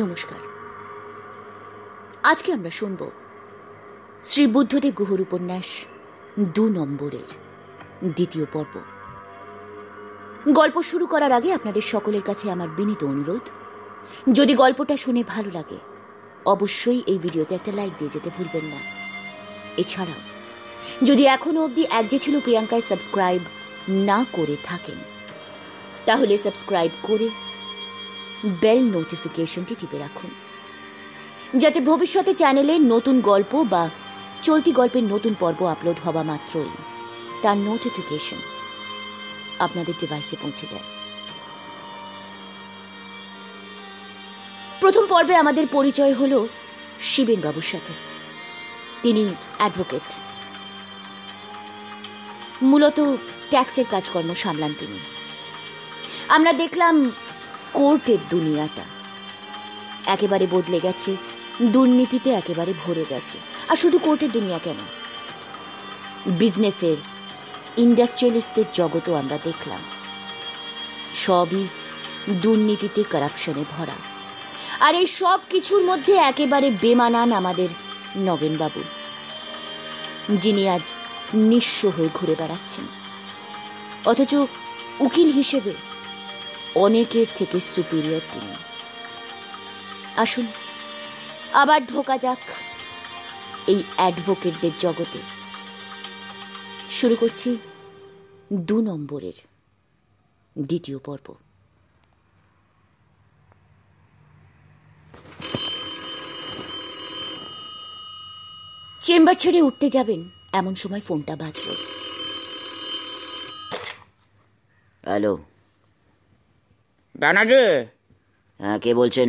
নমস্কার আজকে আমরা শুনব শ্রী বুদ্ধদেব গুহর উপন্যাস দু নম্বরের দ্বিতীয় পর্ব গল্প শুরু করার আগে আপনাদের সকলের কাছে আমার বিনীত অনুরোধ যদি গল্পটা শুনে ভালো লাগে অবশ্যই এই ভিডিওতে একটা লাইক দিয়ে যেতে ভুলবেন না এছাড়াও যদি এখনো অবধি এক যে ছিল প্রিয়াঙ্কায় সাবস্ক্রাইব না করে থাকেন তাহলে সাবস্ক্রাইব করে বেল নোটিফিকেশনটি টিপে রাখুন যাতে ভবিষ্যতে চ্যানেলে নতুন গল্প বা চলতি গল্পের নতুন পর্ব আপলোড হওয়া মাত্রই তার নোটিফিকেশন আপনাদের ডিভাইসে পৌঁছে যায় প্রথম পর্বে আমাদের পরিচয় হল বাবুর সাথে তিনি অ্যাডভোকেট মূলত ট্যাক্সের কাজকর্ম সামলান তিনি আমরা দেখলাম কোর্টের দুনিয়াটা একেবারে বদলে গেছে দুর্নীতিতে একেবারে ভরে গেছে আর শুধু কোর্টের দুনিয়া কেন বিজনেসের ইন্ডাস্ট্রিয়ালিস্টদের জগতও আমরা দেখলাম সবই দুর্নীতিতে কারাপশনে ভরা আর এই সব কিছুর মধ্যে একেবারে বেমানান আমাদের নগেনবাবু যিনি আজ নিঃস্ব হয়ে ঘুরে বেড়াচ্ছেন অথচ উকিল হিসেবে অনেকের থেকে সুপিরিয়ার তিনি আসুন আবার ঢোকা যাক এই অ্যাডভোকেটদের জগতে শুরু করছি দু নম্বরের দ্বিতীয় পর্ব চেম্বার ছেড়ে উঠতে যাবেন এমন সময় ফোনটা বাজল হ্যালো ব্যানার্জি হ্যাঁ কে বলছেন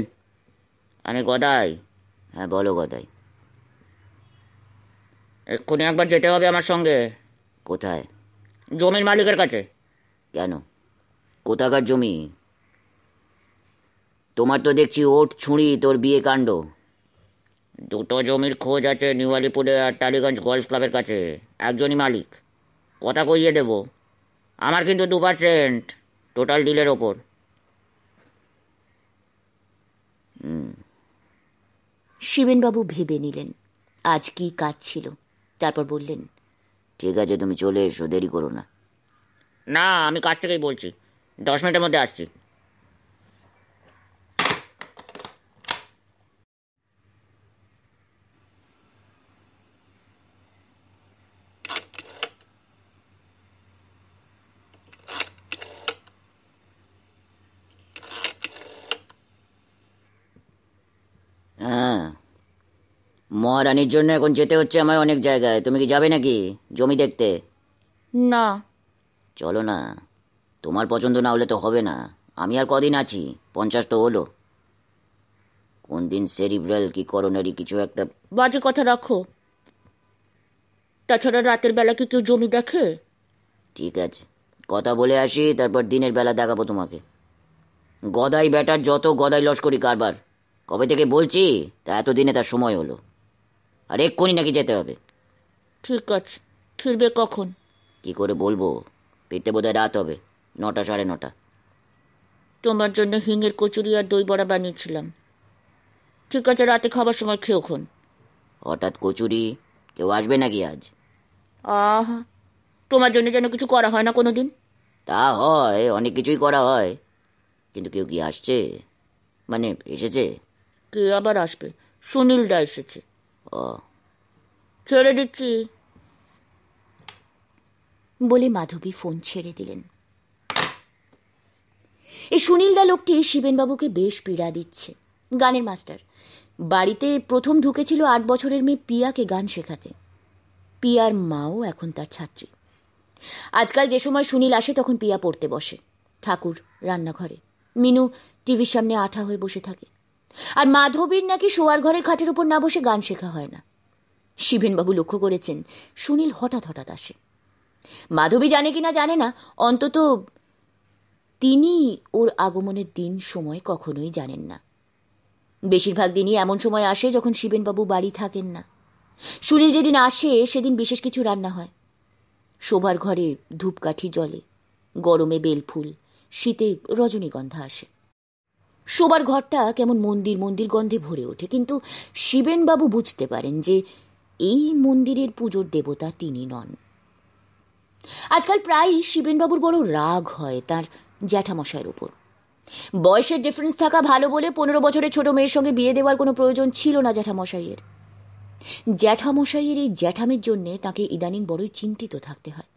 আমি গদাই হ্যাঁ বলো গদাই এক্ষুনি একবার যেতে হবে আমার সঙ্গে কোথায় জমির মালিকের কাছে কেন কোথাকার জমি তোমার তো দেখছি ওট ছুঁড়ি তোর বিয়ে কাণ্ড দুটো জমির খোঁজ আছে নিউ আলিপুরে আর টালিগঞ্জ গল্ফ ক্লাবের কাছে একজনই মালিক কথা কইয়ে দেব আমার কিন্তু দু পার্সেন্ট টোটাল ডিলের ওপর শিবেনবাবু ভেবে নিলেন আজ কি কাজ ছিল তারপর বললেন ঠিক আছে তুমি চলে এসো দেরি করো না না আমি কাজ থেকেই বলছি দশ মিনিটের মধ্যে আসছি মহারানীর জন্য এখন যেতে হচ্ছে আমায় অনেক জায়গায় তুমি কি যাবে নাকি জমি দেখতে না চলো না তোমার পছন্দ না হলে তো হবে না আমি আর কদিন আছি পঞ্চাশ তো হলো কোন দিন সেরিব্রাল কি করোনারি কিছু একটা বাজে কথা রাখো তাছাড়া রাতের বেলা কি কেউ জমি দেখে ঠিক আছে কথা বলে আসি তারপর দিনের বেলা দেখাবো তোমাকে গদাই ব্যাটার যত গদাই লস্করি কারবার কবে থেকে বলছি তা এতদিনে তার সময় হলো আর এক্ষুনি নাকি যেতে হবে ঠিক আছে ফিরবে কখন কি করে বলবো ফিরতে বোধহয় রাত হবে নটা সাড়ে নটা তোমার জন্য হিঙের কচুরি আর দই বড়া বানিয়েছিলাম ঠিক আছে রাতে খাবার সময় খেয়ে খন হঠাৎ কচুরি কেউ আসবে নাকি আজ আহা তোমার জন্য যেন কিছু করা হয় না কোনো দিন তা হয় অনেক কিছুই করা হয় কিন্তু কেউ কি আসছে মানে এসেছে কে আবার আসবে সুনীলদা এসেছে ছেড়ে দিচ্ছি বলে মাধবী ফোন ছেড়ে দিলেন এই সুনীলদা লোকটি শিবেনবাবুকে বেশ পীড়া দিচ্ছে গানের মাস্টার বাড়িতে প্রথম ঢুকেছিল আট বছরের মেয়ে পিয়াকে গান শেখাতে পিয়ার মাও এখন তার ছাত্রী আজকাল যে সময় সুনীল আসে তখন পিয়া পড়তে বসে ঠাকুর রান্নাঘরে মিনু টিভির সামনে আঠা হয়ে বসে থাকে আর মাধবীর নাকি শোয়ার ঘরের খাটের উপর না বসে গান শেখা হয় না শিবেনবাবু লক্ষ্য করেছেন সুনীল হঠাৎ হঠাৎ আসে মাধবী জানে কি না জানে না অন্তত তিনি ওর আগমনের দিন সময় কখনোই জানেন না বেশিরভাগ দিনই এমন সময় আসে যখন শিবেনবাবু বাড়ি থাকেন না সুনীল যেদিন আসে সেদিন বিশেষ কিছু রান্না হয় শোবার ঘরে ধূপকাঠি জলে গরমে বেলফুল শীতে রজনীগন্ধা আসে শোবার ঘরটা কেমন মন্দির মন্দির গন্ধে ভরে ওঠে কিন্তু শিবেনবাবু বুঝতে পারেন যে এই মন্দিরের পুজোর দেবতা তিনি নন আজকাল প্রায়ই শিবেনবাবুর বড় রাগ হয় তার জ্যাঠামশাইয়ের ওপর বয়সের ডিফারেন্স থাকা ভালো বলে পনেরো বছরের ছোট মেয়ের সঙ্গে বিয়ে দেওয়ার কোনো প্রয়োজন ছিল না জ্যাঠামশাইয়ের জ্যাঠামশাইয়ের এই জ্যাঠামের জন্যে তাকে ইদানিং বড়ই চিন্তিত থাকতে হয়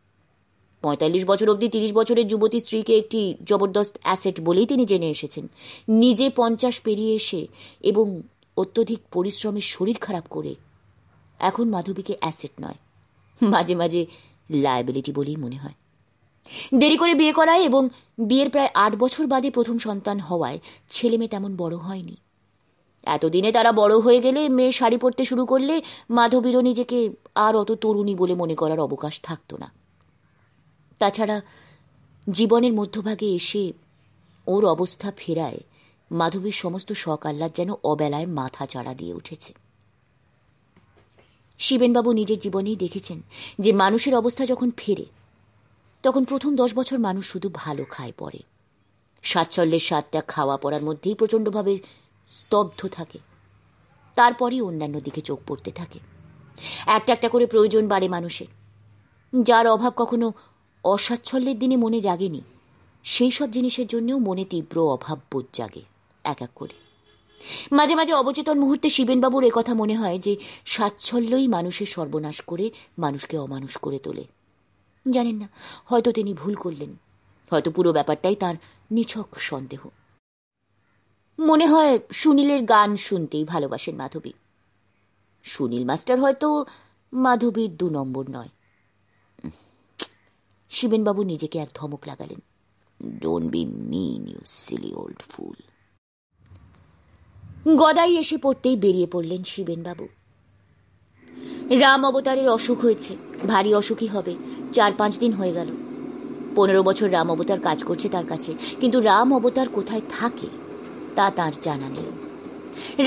পঁয়তাল্লিশ বছর অবধি তিরিশ বছরের যুবতী স্ত্রীকে একটি জবরদস্ত অ্যাসেট বলেই তিনি জেনে এসেছেন নিজে পঞ্চাশ পেরিয়ে এসে এবং অত্যধিক পরিশ্রমের শরীর খারাপ করে এখন মাধবীকে অ্যাসেট নয় মাঝে মাঝে লায়াবিলিটি বলেই মনে হয় দেরি করে বিয়ে করায় এবং বিয়ের প্রায় আট বছর বাদে প্রথম সন্তান হওয়ায় ছেলে মেয়ে তেমন বড় হয়নি এতদিনে তারা বড় হয়ে গেলে মেয়ে শাড়ি পরতে শুরু করলে মাধবীরও নিজেকে আর অত তরুণী বলে মনে করার অবকাশ থাকতো না তাছাড়া জীবনের মধ্যভাগে এসে ওর অবস্থা ফেরায় মাধবীর সমস্ত শখ আহ্লাদ যেন অবেলায় মাথা চাড়া দিয়ে উঠেছে শিবেনবাবু নিজের জীবনেই দেখেছেন যে মানুষের অবস্থা যখন ফেরে তখন প্রথম দশ বছর মানুষ শুধু ভালো খায় পড়ে সাচ্ছল্যের স্বাদটা খাওয়া পড়ার মধ্যেই প্রচণ্ডভাবে স্তব্ধ থাকে তারপরই অন্যান্য দিকে চোখ পড়তে থাকে একটা একটা করে প্রয়োজন বাড়ে মানুষের যার অভাব কখনো অস্বাচ্ছল্যের দিনে মনে জাগেনি সেই সব জিনিসের জন্যেও মনে তীব্র অভাব বোধ জাগে এক এক করে মাঝে মাঝে অবচেতন মুহূর্তে শিবেনবাবুর কথা মনে হয় যে সাচ্ছল্যই মানুষের সর্বনাশ করে মানুষকে অমানুষ করে তোলে জানেন না হয়তো তিনি ভুল করলেন হয়তো পুরো ব্যাপারটাই তার নিছক সন্দেহ মনে হয় সুনীলের গান শুনতেই ভালোবাসেন মাধবী সুনীল মাস্টার হয়তো মাধবীর দু নম্বর নয় শিবেনবাবু নিজেকে এক ধমক লাগালেন don't be mean you silly old fool Gadai এসে পড়তেই বেরিয়ে পড়লেন শিবেনবাবু রাম অবতারের অসুখ হয়েছে ভারী অসুখই হবে চার পাঁচ দিন হয়ে গেল পনেরো বছর রাম অবতার কাজ করছে তার কাছে কিন্তু রাম অবতার কোথায় থাকে তা তার জানা নেই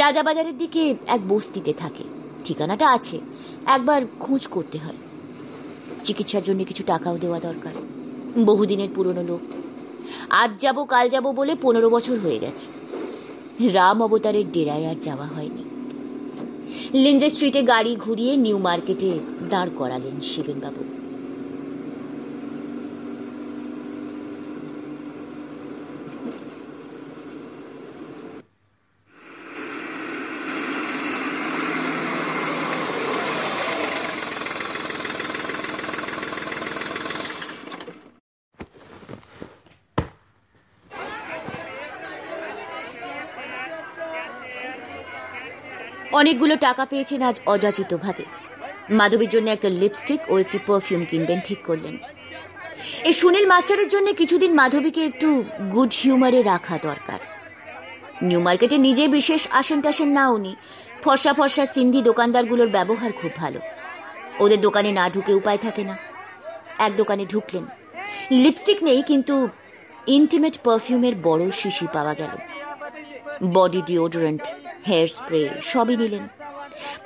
রাজাবাজারের দিকে এক বস্তিতে থাকে ঠিকানাটা আছে একবার খোঁজ করতে হয় চিকিৎসার জন্য কিছু টাকাও দেওয়া দরকার বহুদিনের পুরনো লোক আজ যাব কাল যাব বলে পনেরো বছর হয়ে গেছে রাম অবতারের ডেরায় আর যাওয়া হয়নি লিঞ্জে স্ট্রিটে গাড়ি ঘুরিয়ে নিউ মার্কেটে দাঁড় করালেন শিবেনবাবু অনেকগুলো টাকা পেয়েছেন আজ অযাচিতভাবে মাধবীর জন্য একটা লিপস্টিক ও একটি পারফিউম কিনবেন ঠিক করলেন এই সুনীল মাস্টারের জন্য কিছুদিন মাধবীকে একটু গুড হিউমারে রাখা দরকার নিউ মার্কেটে নিজে বিশেষ আসেন টাসেন না উনি ফর্সা ফর্সা সিন্ধি দোকানদারগুলোর ব্যবহার খুব ভালো ওদের দোকানে না ঢুকে উপায় থাকে না এক দোকানে ঢুকলেন লিপস্টিক নেই কিন্তু ইন্টিমেট পারফিউমের বড় শিশি পাওয়া গেল বডি ডিওডোরেন্ট হেয়ার স্প্রে সবই নিলেন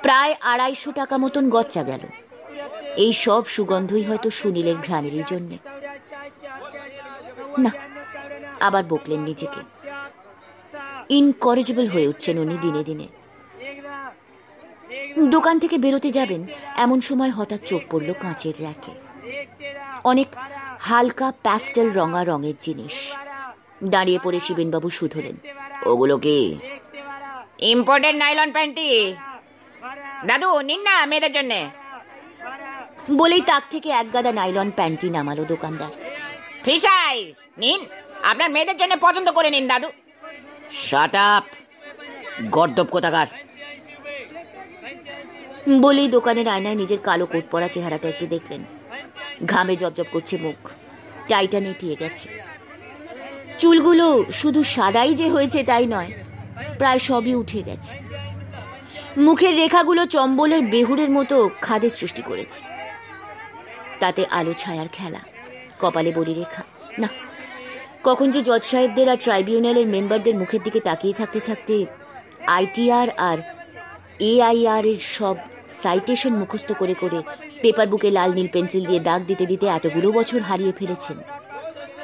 প্রায় আড়াইশো টাকা মতন গচ্চা গেল এই সব সুগন্ধই হয়তো সুনীলের ঘ্রাণেরই জন্যে না আবার বকলেন নিজেকে ইনকরেজেবল হয়ে উঠছেন উনি দিনে দিনে দোকান থেকে বেরোতে যাবেন এমন সময় হঠাৎ চোখ পড়ল কাঁচের র্যাকে অনেক হালকা প্যাস্টেল রঙা রঙের জিনিস দাঁড়িয়ে পড়ে শিবেনবাবু শুধলেন ওগুলো কি ইম্পোর্টেড নাইলন প্যান্টি দাদু নিন না মেয়েদের জন্যে বলেই তাক থেকে এক গাদা নাইলন প্যান্টি নামালো দোকানদার ফ্রি নিন আপনার মেয়েদের জন্য পছন্দ করে নিন দাদু শাট আপ গর্দব কোথাকার বলেই দোকানের আয়নায় নিজের কালো কোট পরা চেহারাটা একটু দেখলেন ঘামে জবজব করছে মুখ টাইটা দিয়ে গেছে চুলগুলো শুধু সাদাই যে হয়েছে তাই নয় প্রায় সবই উঠে গেছে মুখের রেখাগুলো চম্বলের বেহুরের মতো খাদের সৃষ্টি করেছে তাতে আলো ছায়ার খেলা কপালে বলি রেখা না কখন যে জজ সাহেবদের আর ট্রাইব্যুনালের মেম্বারদের মুখের দিকে তাকিয়ে থাকতে থাকতে আইটিআর আর এআইআর এর সব সাইটেশন মুখস্থ করে করে পেপার বুকে লাল নীল পেন্সিল দিয়ে দাগ দিতে দিতে এতগুলো বছর হারিয়ে ফেলেছেন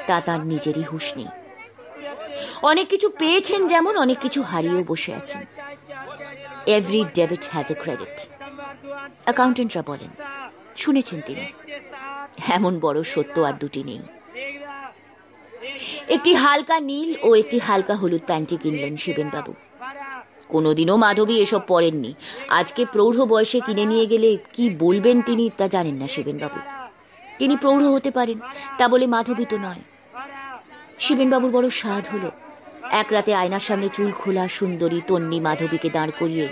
তা তার নিজেরই হুশ নেই অনেক কিছু পেয়েছেন যেমন অনেক কিছু হারিয়েও বসে আছেন every debit has a credit অ্যাকাউন্টেন্টরা বলেন শুনেছেন তিনি এমন বড় সত্য আর দুটি নেই একটি হালকা নীল ও একটি হালকা হলুদ প্যান্টি কিনলেন শিবেনবাবু কোনোদিনও মাধবী এসব পরেননি আজকে প্রৌঢ় বয়সে কিনে নিয়ে গেলে কি বলবেন তিনি তা জানেন না শিবেনবাবু তিনি প্রৌঢ় হতে পারেন তা বলে মাধবী তো নয় শিবেনবাবুর বড় স্বাদ হলো এক রাতে আয়নার সামনে চুল খোলা সুন্দরী তন্নি মাধবীকে দাঁড় করিয়ে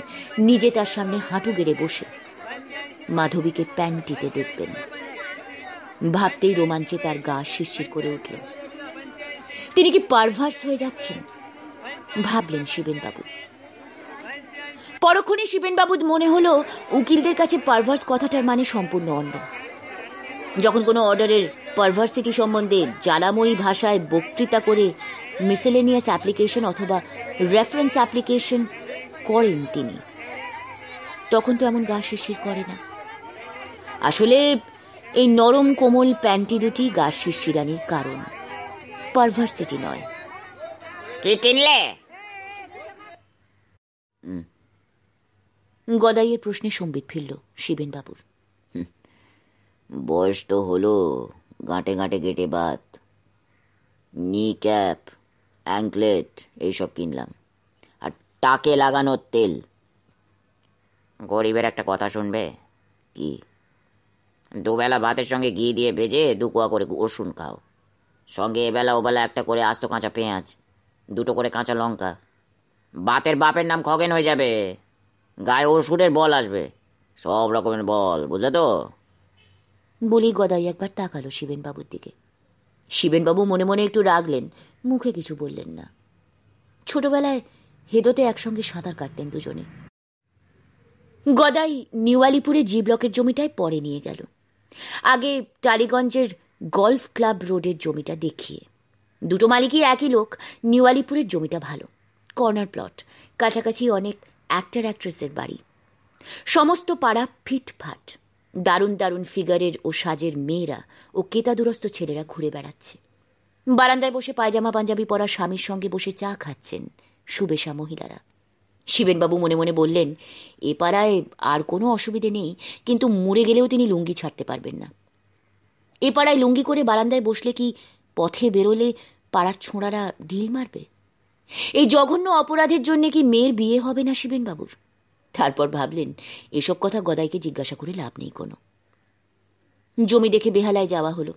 নিজে তার সামনে হাঁটু গেড়ে বসে মাধবীকে প্যান্টিতে দেখবেন ভাবতেই রোমাঞ্চে তার গা শিরশির করে উঠল তিনি কি পারভার্স হয়ে যাচ্ছেন ভাবলেন শিবেনবাবু পরক্ষণে শিবেনবাবুর মনে হলো উকিলদের কাছে পারভার্স কথাটার মানে সম্পূর্ণ অন্য যখন কোনো অর্ডারের পারভার্সিটি সম্বন্ধে জ্বালাময়ী ভাষায় বক্তৃতা করে মিসেলেনিয়াস অ্যাপ্লিকেশন অথবা রেফারেন্স অ্যাপ্লিকেশন করেন তিনি তখন তো এমন গা শিশির করে না আসলে এই নরম কোমল প্যান্টি দুটি গা শিশিরানির কারণ পারভার্সিটি নয় কে কিনলে গদাইয়ের প্রশ্নে সম্বিত ফিরল শিবেনবাবুর বয়স তো হলো গাঁটে গাঁটে গেটে বাত নি ক্যাপ অ্যাঙ্কলেট এইসব কিনলাম আর টাকে লাগানোর তেল গরিবের একটা কথা শুনবে কি দুবেলা ভাতের সঙ্গে ঘি দিয়ে ভেজে দু কুয়া করে রসুন খাও সঙ্গে এবেলা ওবেলা একটা করে আস্ত কাঁচা পেঁয়াজ দুটো করে কাঁচা লঙ্কা বাতের বাপের নাম খগেন হয়ে যাবে গায়ে ওষুধের বল আসবে সব রকমের বল বুঝলে তো বলি গদাই একবার তাকালো বাবুর দিকে শিবেনবাবু মনে মনে একটু রাগলেন মুখে কিছু বললেন না ছোটবেলায় হেদোতে একসঙ্গে সাঁতার কাটতেন দুজনে গদাই নিউয়ালিপুরে জি ব্লকের জমিটায় পরে নিয়ে গেল আগে টালিগঞ্জের গলফ ক্লাব রোডের জমিটা দেখিয়ে দুটো মালিকই একই লোক নিউয়ালিপুরের জমিটা ভালো কর্নার প্লট কাছাকাছি অনেক অ্যাক্টার অ্যাক্ট্রেসের বাড়ি সমস্ত পাড়া ফিটফাট দারুণ দারুণ ফিগারের ও সাজের মেয়েরা ও কেতাদুরস্ত ছেলেরা ঘুরে বেড়াচ্ছে বারান্দায় বসে পায়জামা পাঞ্জাবি পরা স্বামীর সঙ্গে বসে চা খাচ্ছেন সুবেশা মহিলারা শিবেনবাবু মনে মনে বললেন এ পাড়ায় আর কোনো অসুবিধে নেই কিন্তু মরে গেলেও তিনি লুঙ্গি ছাড়তে পারবেন না এ পাড়ায় লুঙ্গি করে বারান্দায় বসলে কি পথে বেরোলে পাড়ার ছোঁড়ারা ঢিল মারবে এই জঘন্য অপরাধের জন্যে কি মেয়ের বিয়ে হবে না শিবেনবাবুর তারপর ভাবলেন এসব কথা গদাইকে জিজ্ঞাসা করে লাভ নেই কোনো জমি দেখে বেহালায় যাওয়া হলো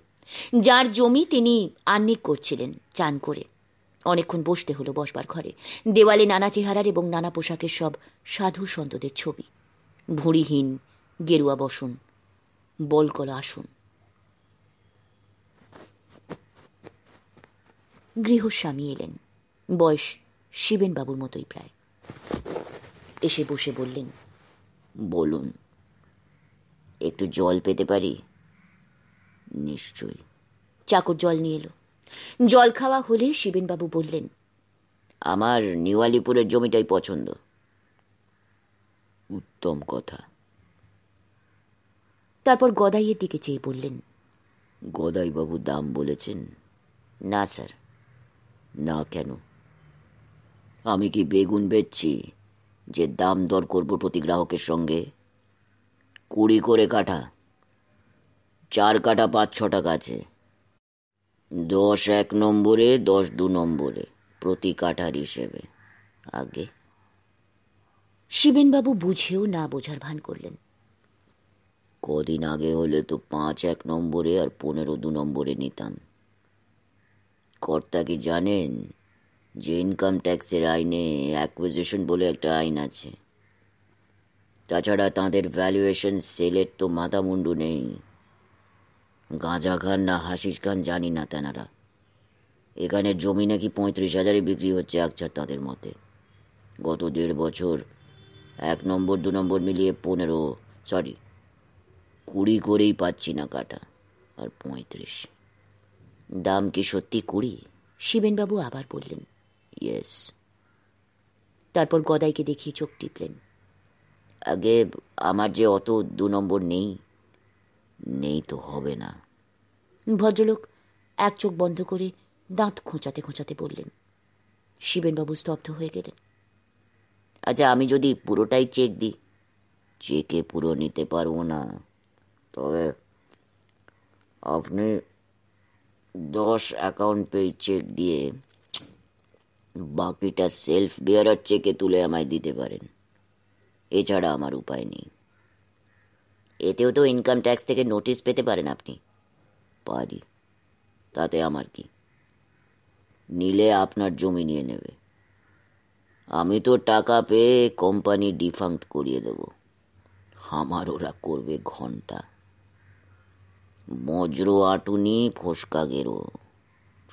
যার জমি তিনি আন্নিক করছিলেন চান করে অনেকক্ষণ বসতে হলো বসবার ঘরে দেওয়ালে নানা চেহারার এবং নানা পোশাকের সব সাধু সন্তদের ছবি ভুঁড়িহীন গেরুয়া বসন বলকলা আসুন গৃহস্বামী এলেন বয়স শিবেনবাবুর মতোই প্রায় এসে বসে বললেন বলুন একটু জল পেতে পারি নিশ্চয়ই চাকর জল নিয়ে এলো জল খাওয়া হলে শিবেনবাবু বললেন আমার নিওয়ালিপুরের জমিটাই পছন্দ উত্তম কথা তারপর গদাইয়ের দিকে চেয়ে বললেন গদাইবাবু দাম বলেছেন না স্যার না কেন আমি কি বেগুন বেচছি যে দাম দর করব প্রতি গ্রাহকের সঙ্গে কুড়ি করে কাঠা চার কাঠা পাঁচ ছ টাকা আছে দশ এক নম্বরে দশ দু নম্বরে প্রতি কাঠার হিসেবে আগে শিবেনবাবু বুঝেও না বোঝার ভান করলেন কদিন আগে হলে তো পাঁচ এক নম্বরে আর পনেরো দু নম্বরে নিতাম কর্তা কি জানেন যে ইনকাম ট্যাক্সের আইনে অ্যাকুইজিশন বলে একটা আইন আছে তাছাড়া তাদের ভ্যালুয়েশন সেলের তো মাথা মুন্ডু নেই গাঁজা খান না হাসিস খান জানি না তেনারা এখানে জমি নাকি পঁয়ত্রিশ হাজারে বিক্রি হচ্ছে একচার তাদের মতে গত দেড় বছর এক নম্বর দু নম্বর মিলিয়ে পনেরো সরি কুড়ি করেই পাচ্ছি না কাটা আর পঁয়ত্রিশ দাম কি সত্যি কুড়ি শিবেনবাবু আবার বললেন ইয়েস তারপর গদাইকে দেখিয়ে চোখ টিপলেন আগে আমার যে অত দু নম্বর নেই নেই তো হবে না ভদ্রলোক এক চোখ বন্ধ করে দাঁত খোঁচাতে খোঁচাতে বললেন শিবেনবাবু স্তব্ধ হয়ে গেলেন আচ্ছা আমি যদি পুরোটাই চেক দিই চেকে পুরো নিতে পারবো না তবে আপনি দশ অ্যাকাউন্ট পেয়ে চেক দিয়ে বাকিটা সেলফ বেয়ারার চেকে তুলে আমায় দিতে পারেন এছাড়া আমার উপায় নেই এতেও তো ইনকাম ট্যাক্স থেকে নোটিশ পেতে পারেন আপনি পারি তাতে আমার কি নিলে আপনার জমি নিয়ে নেবে আমি তো টাকা পেয়ে কোম্পানি ডিফাঙ্ক করিয়ে দেব আমার ওরা করবে ঘন্টা বজ্র আটুনি ফোসকা গেরো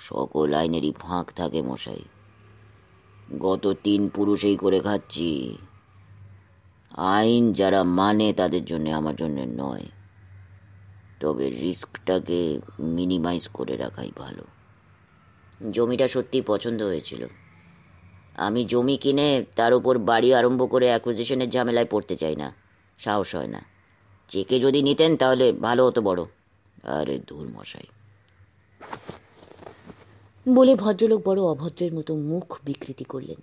সকল আইনেরই ফাঁক থাকে মশাই গত তিন পুরুষেই করে খাচ্ছি আইন যারা মানে তাদের জন্য আমার জন্য নয় তবে রিস্কটাকে মিনিমাইজ করে রাখাই ভালো জমিটা সত্যি পছন্দ হয়েছিল আমি জমি কিনে তার উপর বাড়ি আরম্ভ করে অ্যাকুইজিশনের ঝামেলায় পড়তে চাই না সাহস হয় না চেকে যদি নিতেন তাহলে ভালো হতো বড় আরে ধুর মশাই বলে ভদ্রলোক বড় অভদ্রের মতো মুখ বিকৃতি করলেন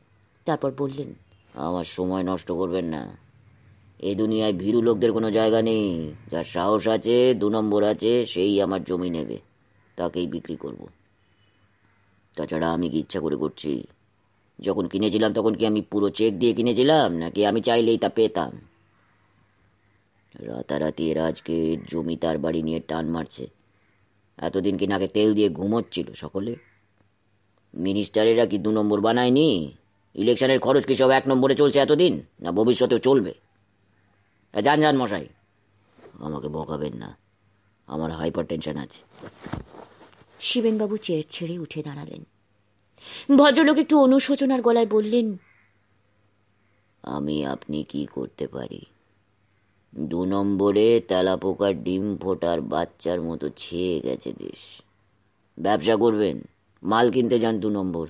তারপর বললেন আমার সময় নষ্ট করবেন না এ দুনিয়ায় ভীরু লোকদের কোনো জায়গা নেই যার সাহস আছে দু নম্বর আছে সেই আমার জমি নেবে তাকেই বিক্রি করব তাছাড়া আমি কি ইচ্ছা করে করছি যখন কিনেছিলাম তখন কি আমি পুরো চেক দিয়ে কিনেছিলাম নাকি আমি চাইলেই তা পেতাম রাতারাতি রাজকে আজকে জমি তার বাড়ি নিয়ে টান মারছে এতদিন কি নাকে তেল দিয়ে ঘুমোচ্ছিল সকলে মিনিস্টারেরা কি দু নম্বর বানায়নি ইলেকশনের খরচ কি সব এক নম্বরে চলছে এতদিন না ভবিষ্যতেও চলবে যান যান মশাই আমাকে বকাবেন না আমার হাইপার টেনশন আছে শিবেনবাবু চেয়ার ছেড়ে উঠে দাঁড়ালেন ভদ্রলোক একটু অনুশোচনার গলায় বললেন আমি আপনি কি করতে পারি দু নম্বরে তেলাপোকার ডিম ফোটার বাচ্চার মতো ছেয়ে গেছে দেশ ব্যবসা করবেন মাল কিনতে যান দু নম্বর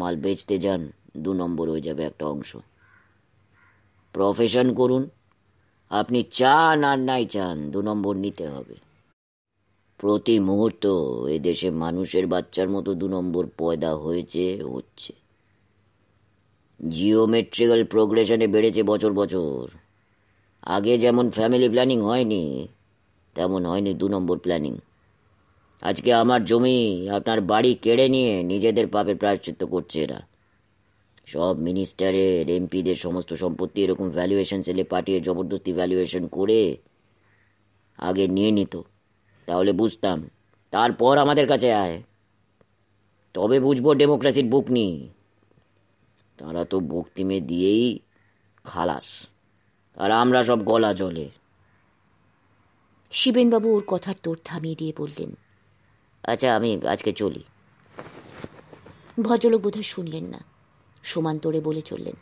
মাল বেচতে যান দু নম্বর হয়ে যাবে একটা অংশ প্রফেশন করুন আপনি চান আর নাই চান দু নম্বর নিতে হবে প্রতি মুহূর্ত এ দেশে মানুষের বাচ্চার মতো দু নম্বর পয়দা হয়েছে হচ্ছে জিওমেট্রিক্যাল প্রোগ্রেশনে বেড়েছে বছর বছর আগে যেমন ফ্যামিলি প্ল্যানিং হয়নি তেমন হয়নি দু নম্বর প্ল্যানিং আজকে আমার জমি আপনার বাড়ি কেড়ে নিয়ে নিজেদের পাপের প্রায়শ্চিত্ত করছে এরা সব মিনিস্টারের এমপিদের সমস্ত সম্পত্তি এরকম ভ্যালুয়েশন সেলে পাঠিয়ে জবরদস্তি ভ্যালুয়েশন করে আগে নিয়ে নিত তাহলে বুঝতাম তারপর আমাদের কাছে আয় তবে বুঝবো ডেমোক্রেসির বুক নি তারা তো বক্তিমে দিয়েই খালাস আর আমরা সব গলা জলে শিবেনবাবু ওর কথার তোর থামিয়ে দিয়ে বললেন আচ্ছা আমি আজকে চলি ভদ্রলোক বোধহয় শুনলেন না সমান্তরে বলে চললেন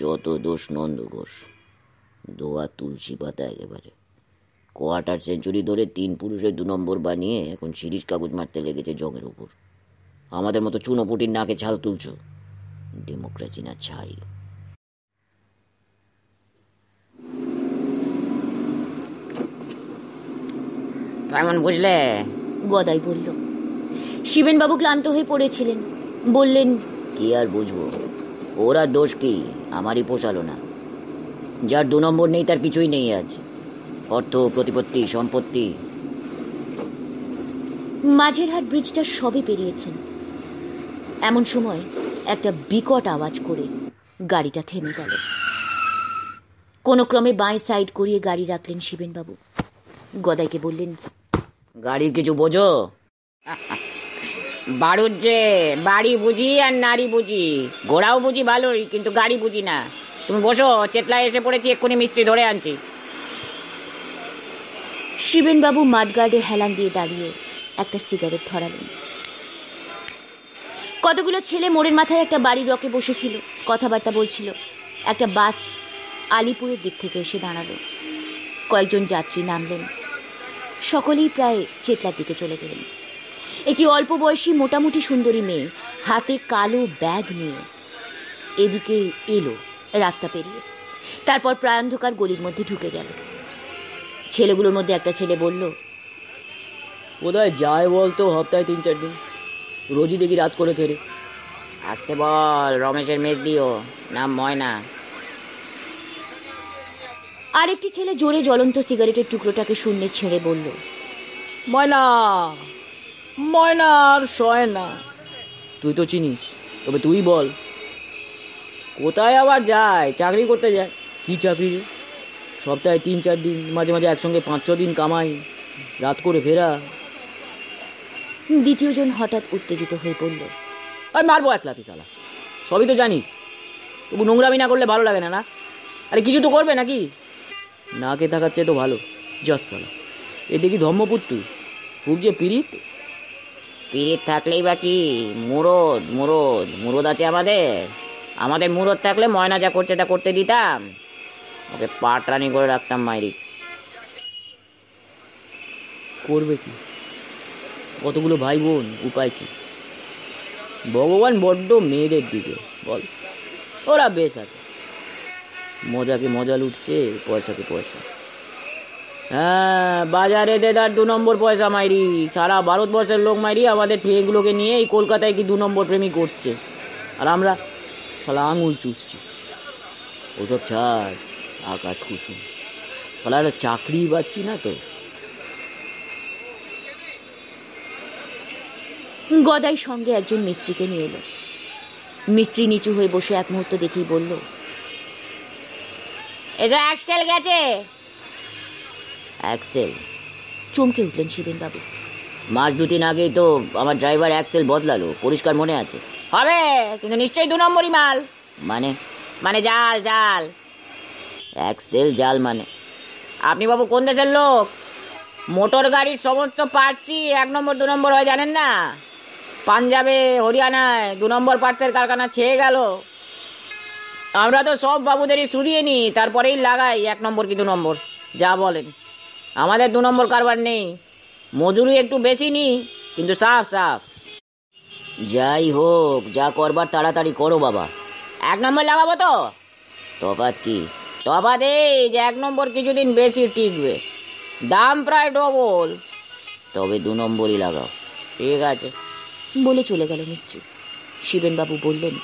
যত দোষ নন্দ ঘোষ দোয়া তুলসী পাতা একেবারে কোয়ার্টার সেঞ্চুরি ধরে তিন পুরুষের দু নম্বর বানিয়ে এখন সিরিজ কাগজ মারতে লেগেছে জঙ্গের উপর আমাদের মতো চুনোপুটির নাকে ছাল তুলছ ডেমোক্রেসি না ছাই কেমন বুঝলে গদাই বলল বাবু ক্লান্ত হয়ে পড়েছিলেন বললেন কি আর বুঝবো ওরা দোষ কি আমারই পোষালো না যার দু নম্বর নেই তার কিছুই নেই আজ অর্থ প্রতিপত্তি সম্পত্তি মাঝেরহাট ব্রিজটা সবে পেরিয়েছেন এমন সময় একটা বিকট আওয়াজ করে গাড়িটা থেমে গেল কোনো ক্রমে বাঁ সাইড করিয়ে গাড়ি রাখলেন শিবেনবাবু গদাইকে বললেন গাড়ি কিছু বোঝো বাড়ুর যে বাড়ি বুঝি আর নারী বুঝি ঘোড়াও বুঝি ভালোই কিন্তু গাড়ি বুঝি না তুমি বসো চেতলায় এসে পড়েছি এক্ষুনি মিস্ত্রি ধরে আনছি শিবেনবাবু মাঠগার্ডে হেলান দিয়ে দাঁড়িয়ে একটা সিগারেট ধরালেন কতগুলো ছেলে মোড়ের মাথায় একটা বাড়ির রকে বসেছিল কথাবার্তা বলছিল একটা বাস আলিপুরের দিক থেকে এসে দাঁড়ালো কয়েকজন যাত্রী নামলেন সকলেই প্রায় চেতলার দিকে চলে গেলেন একটি অল্প বয়সী মোটামুটি সুন্দরী মেয়ে হাতে কালো ব্যাগ নিয়ে এদিকে এলো রাস্তা পেরিয়ে তারপর প্রায় অন্ধকার গলির মধ্যে ঢুকে গেল ছেলেগুলোর মধ্যে একটা ছেলে বলল কোথায় যায় বলতো হপ্তায় তিন চার দিন রোজই দেখি রাত করে ফেরে আসতে বল রমেশের মেজ দিও নাম ময়না আরেকটি ছেলে জোরে জ্বলন্ত সিগারেটের টুকরোটাকে শূন্যে ছেড়ে বলল ময়না ময়না আর না তুই তো চিনিস তবে তুই বল কোথায় আবার যায় চাকরি করতে যায় কি চাকরি সপ্তাহে তিন চার দিন মাঝে মাঝে একসঙ্গে পাঁচ ছ দিন কামাই রাত করে ফেরা দ্বিতীয় জন হঠাৎ উত্তেজিত হয়ে পড়ল আর মারবো এক লাথি সবই তো জানিস তবু নোংরামি না করলে ভালো লাগে না না আরে কিছু তো করবে নাকি না খেয়ে থাকার চেয়ে তো ভালো জসালা এতে দেখি ধর্মপুত্র খুব যে পিরিত পিরিত থাকলেই বা কি মুরদ মুরদ মুরদ আছে আমাদের আমাদের মুরদ থাকলে ময়না যা করছে তা করতে দিতাম ওকে পাটরানি করে রাখতাম মাইরি করবে কি কতগুলো ভাই বোন উপায় কি ভগবান বড্ড মেয়েদের দিকে বল ওরা বেশ আছে মজাকে মজা লুটছে পয়সাকে পয়সা হ্যাঁ বাজারে দেদার দু নম্বর পয়সা মাইরি সারা ভারতবর্ষের লোক মাইরি আমাদের ঠেগুলোকে নিয়ে এই কলকাতায় কি দু নম্বর প্রেমী করছে আর আমরা সালা আঙুল চুষছি ওসব ছাড় আকাশ কুসুম সালা একটা চাকরি পাচ্ছি না তো গদাই সঙ্গে একজন মিস্ত্রিকে নিয়ে এলো মিস্ত্রি নিচু হয়ে বসে এক মুহূর্ত দেখেই বলল এটা অ্যাক্সেল গেছে অ্যাক্সেল চমকে উঠলেন শিবেনবাবু মাস দু তিন আগেই তো আমার ড্রাইভার অ্যাক্সেল বদলালো পরিষ্কার মনে আছে হবে কিন্তু নিশ্চয়ই দু নম্বরই মাল মানে মানে জাল জাল অ্যাক্সেল জাল মানে আপনি বাবু কোন দেশের লোক মোটর গাড়ির সমস্ত পার্টসই এক নম্বর দু নম্বর হয় জানেন না পাঞ্জাবে হরিয়ানায় দু নম্বর পার্টসের কারখানা ছেয়ে গেল আমরা তো সব বাবুদেরই সুরিয়ে নিই তারপরেই লাগাই এক নম্বর কি দু নম্বর যা বলেন আমাদের দু নম্বর কারবার নেই মজুরি একটু বেশি নিই কিন্তু সাফ সাফ যাই হোক যা করবার তাড়াতাড়ি করো বাবা এক নম্বর লাগাবো তো তফাত কি তফাত এই যে এক নম্বর কিছুদিন বেশি টিকবে দাম প্রায় ডবল তবে দু নম্বরই লাগাও ঠিক আছে বলে চলে গেল মিস্ত্রি বাবু বললেন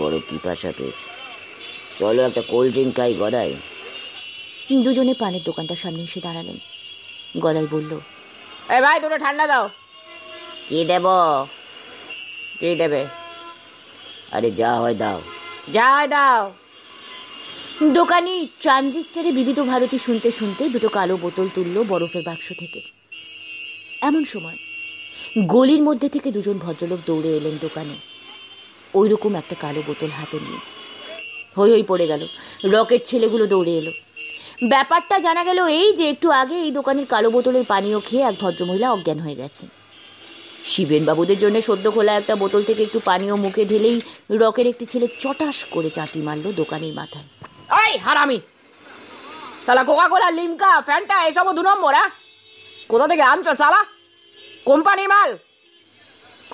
বড় পিপাসা পেয়েছে চলো একটা কোল্ড ড্রিঙ্ক খাই গদাই দুজনে পানের দোকানটার সামনে এসে দাঁড়ালেন গদাই বলল এ ভাই দুটো ঠান্ডা দাও কি দেব কি দেবে আরে যা হয় দাও যা হয় দাও দোকানি ট্রানজিস্টারে বিবিধ ভারতী শুনতে শুনতে দুটো কালো বোতল তুলল বরফের বাক্স থেকে এমন সময় গলির মধ্যে থেকে দুজন ভদ্রলোক দৌড়ে এলেন দোকানে ওই রকম একটা কালো বোতল হাতে নিয়ে হই হই পড়ে গেল রকেট ছেলেগুলো দৌড়ে এলো ব্যাপারটা জানা গেল এই যে একটু আগে এই দোকানের কালো বোতলের পানীয় খেয়ে এক ভদ্রমহিলা অজ্ঞান হয়ে গেছে শিবেনবাবুদের জন্য সদ্য খোলা একটা বোতল থেকে একটু পানীয় মুখে ঢেলেই রকের একটি ছেলে চটাস করে চাটি মারলো দোকানের মাথায় এই হারামি সালা কোকা কোলা লিমকা ফ্যান্টা এসবও দু নম্বর হ্যাঁ কোথা থেকে আনছো সালা কোম্পানির মাল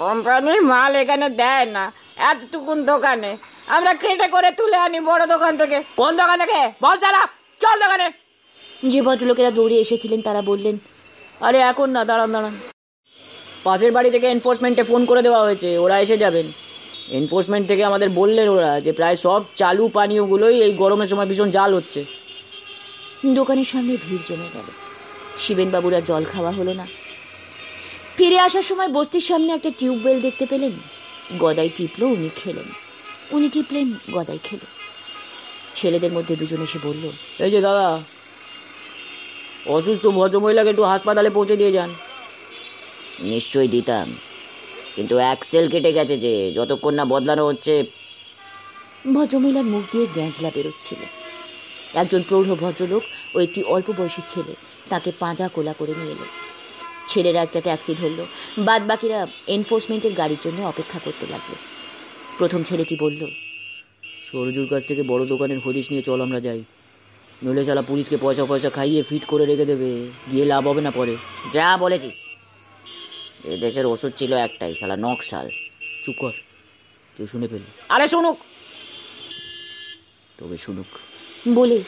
কোম্পানির মাল এখানে দেয় না এতটুকুন দোকানে আমরা কেটে করে তুলে আনি বড় দোকান থেকে কোন দোকান থেকে বল চালা চল দোকানে যে ভদ্রলোকেরা দৌড়ে এসেছিলেন তারা বললেন আরে এখন না দাঁড়ান দাঁড়ান পাশের বাড়ি থেকে এনফোর্সমেন্টে ফোন করে দেওয়া হয়েছে ওরা এসে যাবেন এনফোর্সমেন্ট থেকে আমাদের বললেন ওরা যে প্রায় সব চালু পানীয়গুলোই এই গরমের সময় ভীষণ জাল হচ্ছে দোকানের সামনে ভিড় জমে গেল শিবেনবাবুরা জল খাওয়া হলো না ফিরে আসার সময় বস্তির সামনে একটা টিউবওয়েল দেখতে পেলেন গদাই টিপলো উনি খেলেন উনি টিপলেন গদাই খেল ছেলেদের মধ্যে দুজন এসে বলল এই যে দাদা অসুস্থ ভদ্রমহিলাকে একটু হাসপাতালে পৌঁছে দিয়ে যান নিশ্চয়ই দিতাম কিন্তু এক সেল কেটে গেছে যে যতক্ষণ না বদলানো হচ্ছে ভদ্রমহিলার মুখ দিয়ে গ্যাঁজলা বেরোচ্ছিল একজন প্রৌঢ় ভদ্রলোক ও একটি অল্প বয়সী ছেলে তাকে পাঁজা কোলা করে নিয়ে এলো ছেলেরা একটা ট্যাক্সি ধরল বাদ বাকিরা এনফোর্সমেন্টের গাড়ির জন্য অপেক্ষা করতে লাগলো প্রথম ছেলেটি বলল সরজুর কাছ থেকে বড় দোকানের হদিস নিয়ে চল আমরা যাই নইলে চালা পুলিশকে পয়সা ফয়সা খাইয়ে ফিট করে রেখে দেবে গিয়ে লাভ হবে না পরে যা বলেছিস এ দেশের ওষুধ ছিল একটাই সালা নকশাল চুপ কর কেউ শুনে ফেল আরে শুনুক তবে শুনুক বলে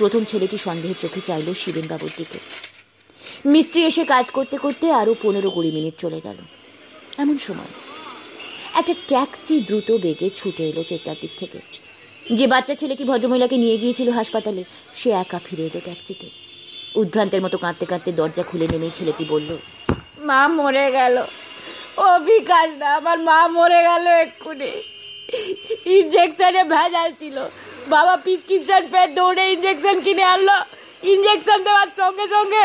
প্রথম ছেলেটি সন্দেহের চোখে চাইল বাবুর দিকে মিস্ত্রি এসে কাজ করতে করতে আরও পনেরো কুড়ি মিনিট চলে গেল এমন সময় একটা ট্যাক্সি দ্রুত বেগে ছুটে এলো চেতার দিক থেকে যে বাচ্চা ছেলেটি ভদ্রমহিলাকে নিয়ে গিয়েছিল হাসপাতালে সে একা ফিরে এলো ট্যাক্সিতে উদ্ভ্রান্তের মতো কাঁদতে কাঁদতে দরজা খুলে নেমে ছেলেটি বলল মা মরে গেল ও বিকাশ না আমার মা মরে গেল এক্ষুনি ইঞ্জেকশনে ভেজাল ছিল বাবা প্রিসক্রিপশন পেয়ে দৌড়ে ইঞ্জেকশন কিনে আনলো ইঞ্জেকশন দেওয়ার সঙ্গে সঙ্গে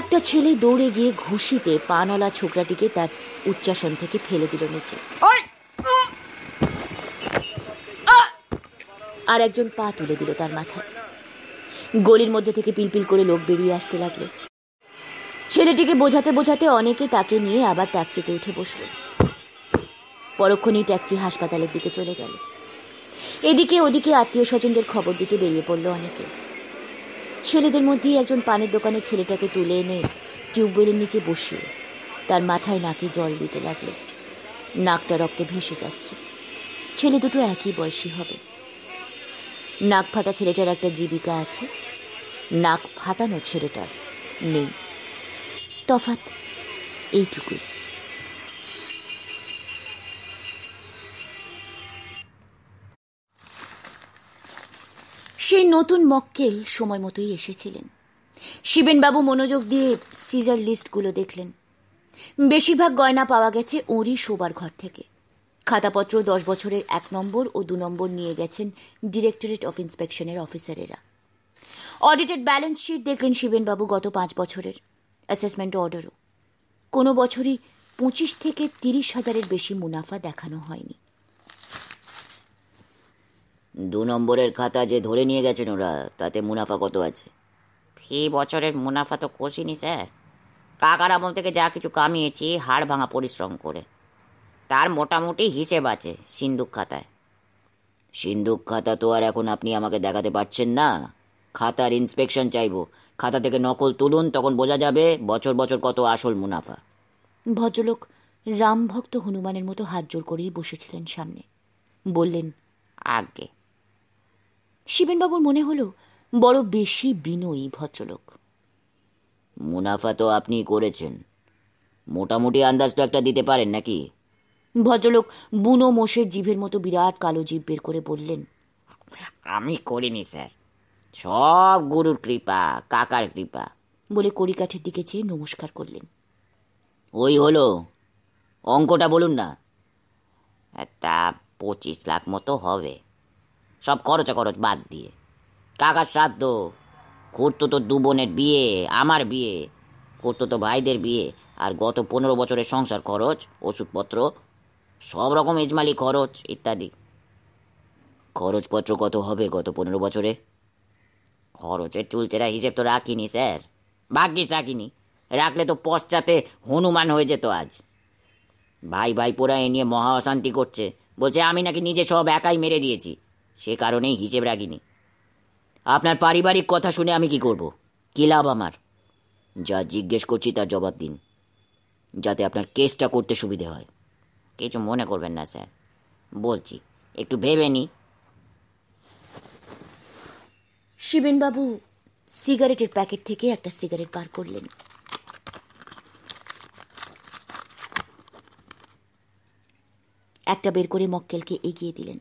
একটা ছেলে দৌড়ে গিয়ে ঘুষিতে পানলা ছোকরাটিকে তার উচ্চাসন থেকে ফেলে দিল নিচে আর একজন পা তুলে দিল তার মাথায় গলির মধ্যে থেকে পিলপিল করে লোক বেরিয়ে আসতে লাগলো ছেলেটিকে বোঝাতে বোঝাতে অনেকে তাকে নিয়ে আবার ট্যাক্সিতে উঠে বসল পরক্ষণেই ট্যাক্সি হাসপাতালের দিকে চলে গেল এদিকে ওদিকে আত্মীয় স্বজনদের খবর দিতে বেরিয়ে পড়লো অনেকে ছেলেদের মধ্যেই একজন পানের দোকানের ছেলেটাকে তুলে এনে টিউবওয়েলের নিচে বসিয়ে তার মাথায় নাকে জল দিতে লাগলো নাকটা রক্তে ভেসে যাচ্ছে ছেলে দুটো একই বয়সী হবে নাক ফাটা ছেলেটার একটা জীবিকা আছে নাক ফাটানো ছেলেটার নেই তফাত এইটুকুই সেই নতুন মক্কেল সময় মতোই এসেছিলেন শিবেনবাবু মনোযোগ দিয়ে সিজার লিস্টগুলো দেখলেন বেশিরভাগ গয়না পাওয়া গেছে ওরই শোবার ঘর থেকে খাতাপত্র দশ বছরের এক নম্বর ও দু নম্বর নিয়ে গেছেন ডিরেক্টরেট অফ ইন্সপেকশনের অফিসারেরা অডিটেড ব্যালেন্স শিট দেখলেন শিবেনবাবু গত পাঁচ বছরের অ্যাসেসমেন্ট অর্ডারও কোনো বছরই পঁচিশ থেকে তিরিশ হাজারের বেশি মুনাফা দেখানো হয়নি দু নম্বরের খাতা যে ধরে নিয়ে গেছেন ওরা তাতে মুনাফা কত আছে ফি বছরের মুনাফা তো কষিনি স্যার কাকার আমল থেকে যা কিছু কামিয়েছি হাড় ভাঙা পরিশ্রম করে তার মোটামুটি হিসেব আছে সিন্ধুক খাতায় সিন্ধুক খাতা তো আর এখন আপনি আমাকে দেখাতে পারছেন না খাতার ইন্সপেকশন চাইবো খাতা থেকে নকল তুলুন তখন বোঝা যাবে বছর বছর কত আসল মুনাফা ভদ্রলোক রামভক্ত হনুমানের মতো হাত জোর করেই বসেছিলেন সামনে বললেন আগে শিবেনবাবুর মনে হলো বড় বেশি বিনয়ী ভদ্রলোক মুনাফা তো আপনি করেছেন মোটামুটি আন্দাজ তো একটা দিতে পারেন নাকি ভদ্রলোক বুনো মোষের জীবের মতো বিরাট কালো জীব বের করে বললেন আমি করিনি স্যার সব গুরুর কৃপা কাকার কৃপা বলে কড়িকাঠের দিকে চেয়ে নমস্কার করলেন ওই হলো অঙ্কটা বলুন না তা পঁচিশ লাখ মতো হবে সব খরচা খরচ বাদ দিয়ে কাকার শ্রাদ্ধ করতো তো দু বোনের বিয়ে আমার বিয়ে করতো তো ভাইদের বিয়ে আর গত পনেরো বছরের সংসার খরচ ওষুধপত্র সব রকম এজমালি খরচ ইত্যাদি খরচপত্র কত হবে গত পনেরো বছরে খরচের চুলচেরা হিসেব তো রাখিনি স্যার ভাগ্যিস রাখিনি রাখলে তো পশ্চাতে হনুমান হয়ে যেত আজ ভাই ভাই পোরা এ নিয়ে মহা অশান্তি করছে বলছে আমি নাকি নিজে সব একাই মেরে দিয়েছি সে কারণেই হিসেব রাখিনি আপনার পারিবারিক কথা শুনে আমি কি করব কী লাভ আমার যা জিজ্ঞেস করছি তার জবাব দিন যাতে আপনার কেসটা করতে সুবিধে হয় কিছু মনে করবেন না স্যার বলছি একটু ভেবে নি শিবেনবাবু সিগারেটের প্যাকেট থেকে একটা সিগারেট বার করলেন একটা বের করে মক্কেলকে এগিয়ে দিলেন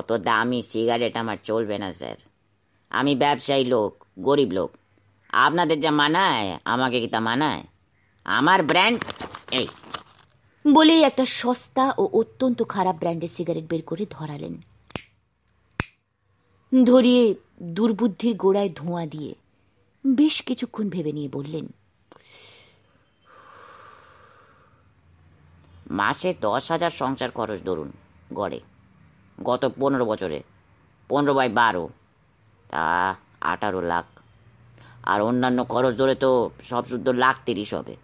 অত দামি সিগারেট আমার চলবে না স্যার আমি ব্যবসায়ী লোক গরিব লোক আপনাদের যা মানায় আমাকে কি তা মানায় আমার ব্র্যান্ড এই বলেই একটা সস্তা ও অত্যন্ত খারাপ ব্র্যান্ডের সিগারেট বের করে ধরালেন ধরিয়ে দুর্বুদ্ধির গোড়ায় ধোঁয়া দিয়ে বেশ কিছুক্ষণ ভেবে নিয়ে বললেন মাসে দশ হাজার সংসার খরচ ধরুন গড়ে গত পনেরো বছরে পনেরো বাই বারো তা আঠারো লাখ আর অন্যান্য খরচ ধরে তো সব শুদ্ধ লাখ তিরিশ হবে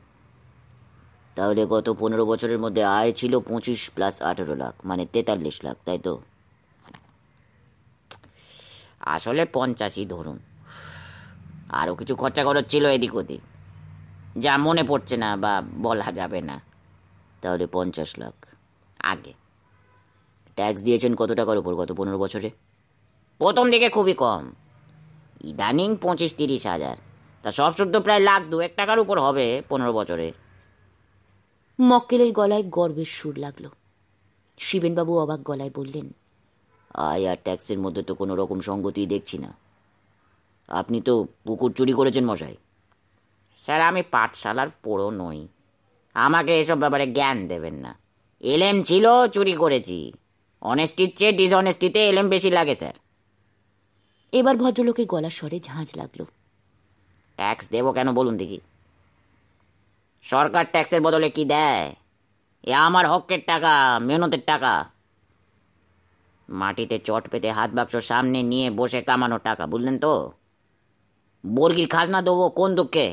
তাহলে গত পনেরো বছরের মধ্যে আয় ছিল পঁচিশ প্লাস আঠেরো লাখ মানে তেতাল্লিশ লাখ তাই তো আসলে পঞ্চাশই ধরুন আরও কিছু খরচা খরচ ছিল এদিক ওদিক যা মনে পড়ছে না বা বলা যাবে না তাহলে পঞ্চাশ লাখ আগে ট্যাক্স দিয়েছেন কত টাকার ওপর গত পনেরো বছরে প্রথম দিকে খুবই কম ইদানিং পঁচিশ তিরিশ হাজার তা সব শুদ্ধ প্রায় লাখ দু এক টাকার উপর হবে পনেরো বছরে মক্কেলের গলায় গর্বের সুর লাগল শিবেনবাবু অবাক গলায় বললেন আয় আর ট্যাক্সের মধ্যে তো কোনো রকম সঙ্গতি দেখছি না আপনি তো পুকুর চুরি করেছেন মশাই স্যার আমি পাঠশালার পড়ো নই আমাকে এসব ব্যাপারে জ্ঞান দেবেন না এলেম ছিল চুরি করেছি অনেস্টির চেয়ে ডিসঅনেস্টিতে এলেম বেশি লাগে স্যার এবার ভদ্রলোকের গলার স্বরে ঝাঁঝ লাগলো ট্যাক্স দেব কেন বলুন দেখি সরকার ট্যাক্সের বদলে কি দেয় এ আমার হকের টাকা মেহনতের টাকা মাটিতে চট পেতে হাত বাক্স সামনে নিয়ে বসে কামানো টাকা বুঝলেন তো বর্গির খাজনা দেবো কোন দুঃখে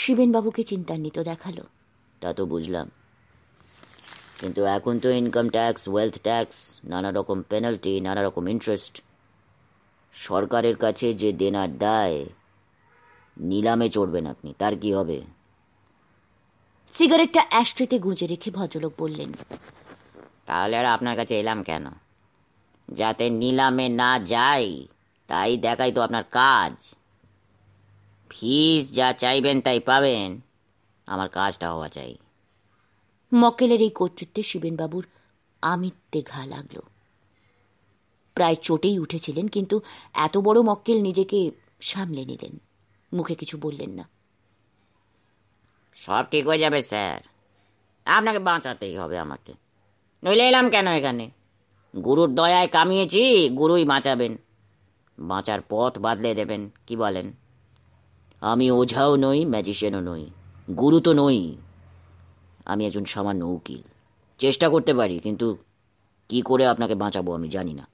শিবেনবাবুকে চিন্তান্বিত দেখালো তা তো বুঝলাম কিন্তু এখন তো ইনকাম ট্যাক্স ওয়েলথ ট্যাক্স নানা রকম পেনাল্টি নানা রকম ইন্টারেস্ট সরকারের কাছে যে দেনার দায় নিলামে চড়বেন আপনি তার কি হবে সিগারেটটা অ্যাশট্রিতে গুঁজে রেখে ভদ্রলোক বললেন তাহলে আর আপনার কাছে এলাম কেন যাতে নিলামে না যাই তাই দেখাই তো আপনার কাজ ফিস যা চাইবেন তাই পাবেন আমার কাজটা হওয়া চাই মক্কেলের এই কর্তৃত্বে শিবেনবাবুর আমিত্যে ঘা লাগল প্রায় চোটেই উঠেছিলেন কিন্তু এত বড় মক্কেল নিজেকে সামলে নিলেন মুখে কিছু বললেন না সব ঠিক হয়ে যাবে স্যার আপনাকে বাঁচাতেই হবে আমাকে নইলে এলাম কেন এখানে গুরুর দয়ায় কামিয়েছি গুরুই বাঁচাবেন বাঁচার পথ বাদলে দেবেন কি বলেন আমি ওঝাও নই ম্যাজিশিয়ানও নই গুরু তো নই আমি একজন সামান্য উকিল চেষ্টা করতে পারি কিন্তু কি করে আপনাকে বাঁচাবো আমি জানি না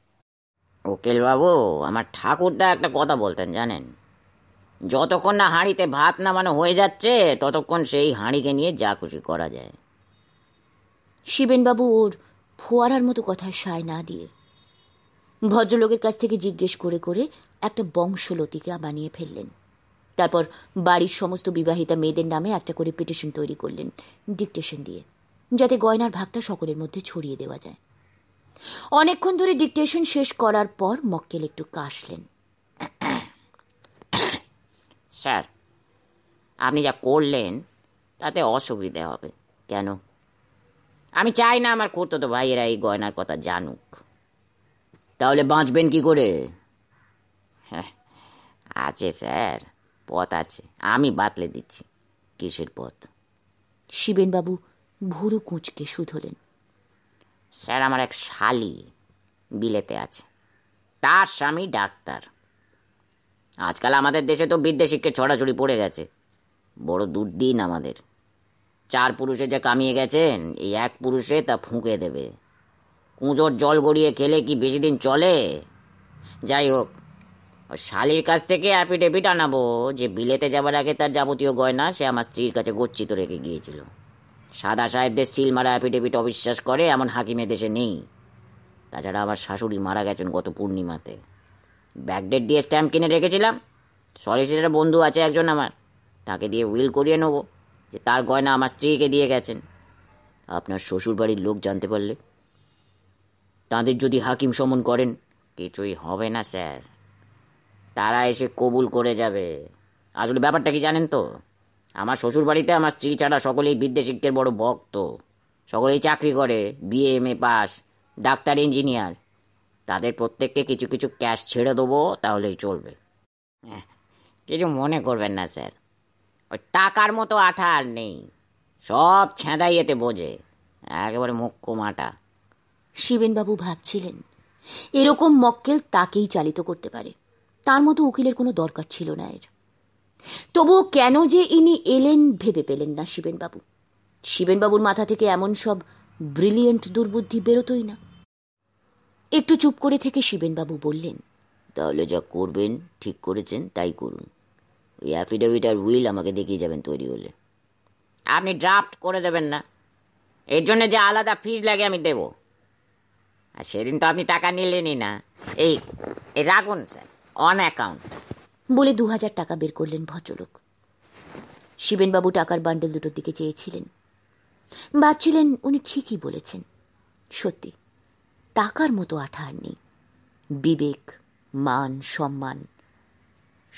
ওকেল বাবু আমার ঠাকুরদা একটা কথা বলতেন জানেন যতক্ষণ না হাঁড়িতে ভাত নামানো হয়ে যাচ্ছে ততক্ষণ সেই হাঁড়িকে নিয়ে যা খুশি করা যায় শিবেনবাবু ওর ফোয়ারার মতো কথায় সায় না দিয়ে ভদ্রলোকের কাছ থেকে জিজ্ঞেস করে করে একটা বংশলতিকা বানিয়ে ফেললেন তারপর বাড়ির সমস্ত বিবাহিতা মেয়েদের নামে একটা করে পিটিশন তৈরি করলেন ডিকটেশন দিয়ে যাতে গয়নার ভাগটা সকলের মধ্যে ছড়িয়ে দেওয়া যায় অনেকক্ষণ ধরে ডিকটেশন শেষ করার পর মক্কেল একটু কাশলেন স্যার আপনি যা করলেন তাতে অসুবিধে হবে কেন আমি চাই না আমার করতো তো ভাইয়েরা এই গয়নার কথা জানুক তাহলে বাঁচবেন কি করে হ্যাঁ আছে স্যার পথ আছে আমি বাতলে দিচ্ছি কিসের পথ শিবেনবাবু ভুরু কুঁচকে শুধলেন স্যার আমার এক শালি বিলেতে আছে তার স্বামী ডাক্তার আজকাল আমাদের দেশে তো বিদ্বেষিককে ছড়াছড়ি পড়ে গেছে বড় দুর্দিন আমাদের চার পুরুষে যে কামিয়ে গেছেন এই এক পুরুষে তা ফুঁকে দেবে কুঁজোর জল গড়িয়ে খেলে কি বেশি দিন চলে যাই হোক শালির কাছ থেকে অ্যাফিডেভিট আনাবো যে বিলেতে যাবার আগে তার যাবতীয় গয়না সে আমার স্ত্রীর কাছে গচ্ছিত রেখে গিয়েছিল সাদা সাহেবদের সিল মারা অ্যাফিডেভিট অবিশ্বাস করে এমন হাকিমে দেশে নেই তাছাড়া আমার শাশুড়ি মারা গেছেন গত পূর্ণিমাতে ব্যাকডেট দিয়ে স্ট্যাম্প কিনে রেখেছিলাম সলিসিটার বন্ধু আছে একজন আমার তাকে দিয়ে উইল করিয়ে নেব যে তার গয়না আমার স্ত্রীকে দিয়ে গেছেন আপনার শ্বশুরবাড়ির লোক জানতে পারলে তাদের যদি হাকিম সমন করেন কিছুই হবে না স্যার তারা এসে কবুল করে যাবে আসলে ব্যাপারটা কি জানেন তো আমার শ্বশুর বাড়িতে আমার স্ত্রী ছাড়া সকলেই বিদ্যাশিক্ষের বড় ভক্ত সকলেই চাকরি করে বিএ এম এ পাস ডাক্তার ইঞ্জিনিয়ার তাদের প্রত্যেককে কিছু কিছু ক্যাশ ছেড়ে দেবো তাহলেই চলবে কিছু মনে করবেন না স্যার ওই টাকার মতো আঠা আর নেই সব এতে বোঝে একেবারে মোক্ষম আটা শিবেনবাবু ভাবছিলেন এরকম মক্কেল তাকেই চালিত করতে পারে তার মতো উকিলের কোনো দরকার ছিল না এর তবু কেন যে ইনি এলেন ভেবে পেলেন না শিবেনবাবু শিবেনবাবুর মাথা থেকে এমন সব ব্রিলিয়েন্ট দুর্বুদ্ধি বেরোতই না একটু চুপ করে থেকে শিবেনবাবু বললেন তাহলে যা করবেন ঠিক করেছেন তাই করুন ওই অ্যাফিডেভিট আর উইল আমাকে দেখিয়ে যাবেন তৈরি হলে আপনি ড্রাফট করে দেবেন না এর জন্য যে আলাদা ফিজ লাগে আমি দেব আর সেদিন তো আপনি টাকা নিলেনই না এই রাখুন স্যার অন অ্যাকাউন্ট বলে দু হাজার টাকা বের করলেন ভদ্রলোক শিবেনবাবু টাকার বান্ডেল দুটোর দিকে চেয়েছিলেন ভাবছিলেন উনি ঠিকই বলেছেন সত্যি টাকার মতো আঠা আর নেই বিবেক মান সম্মান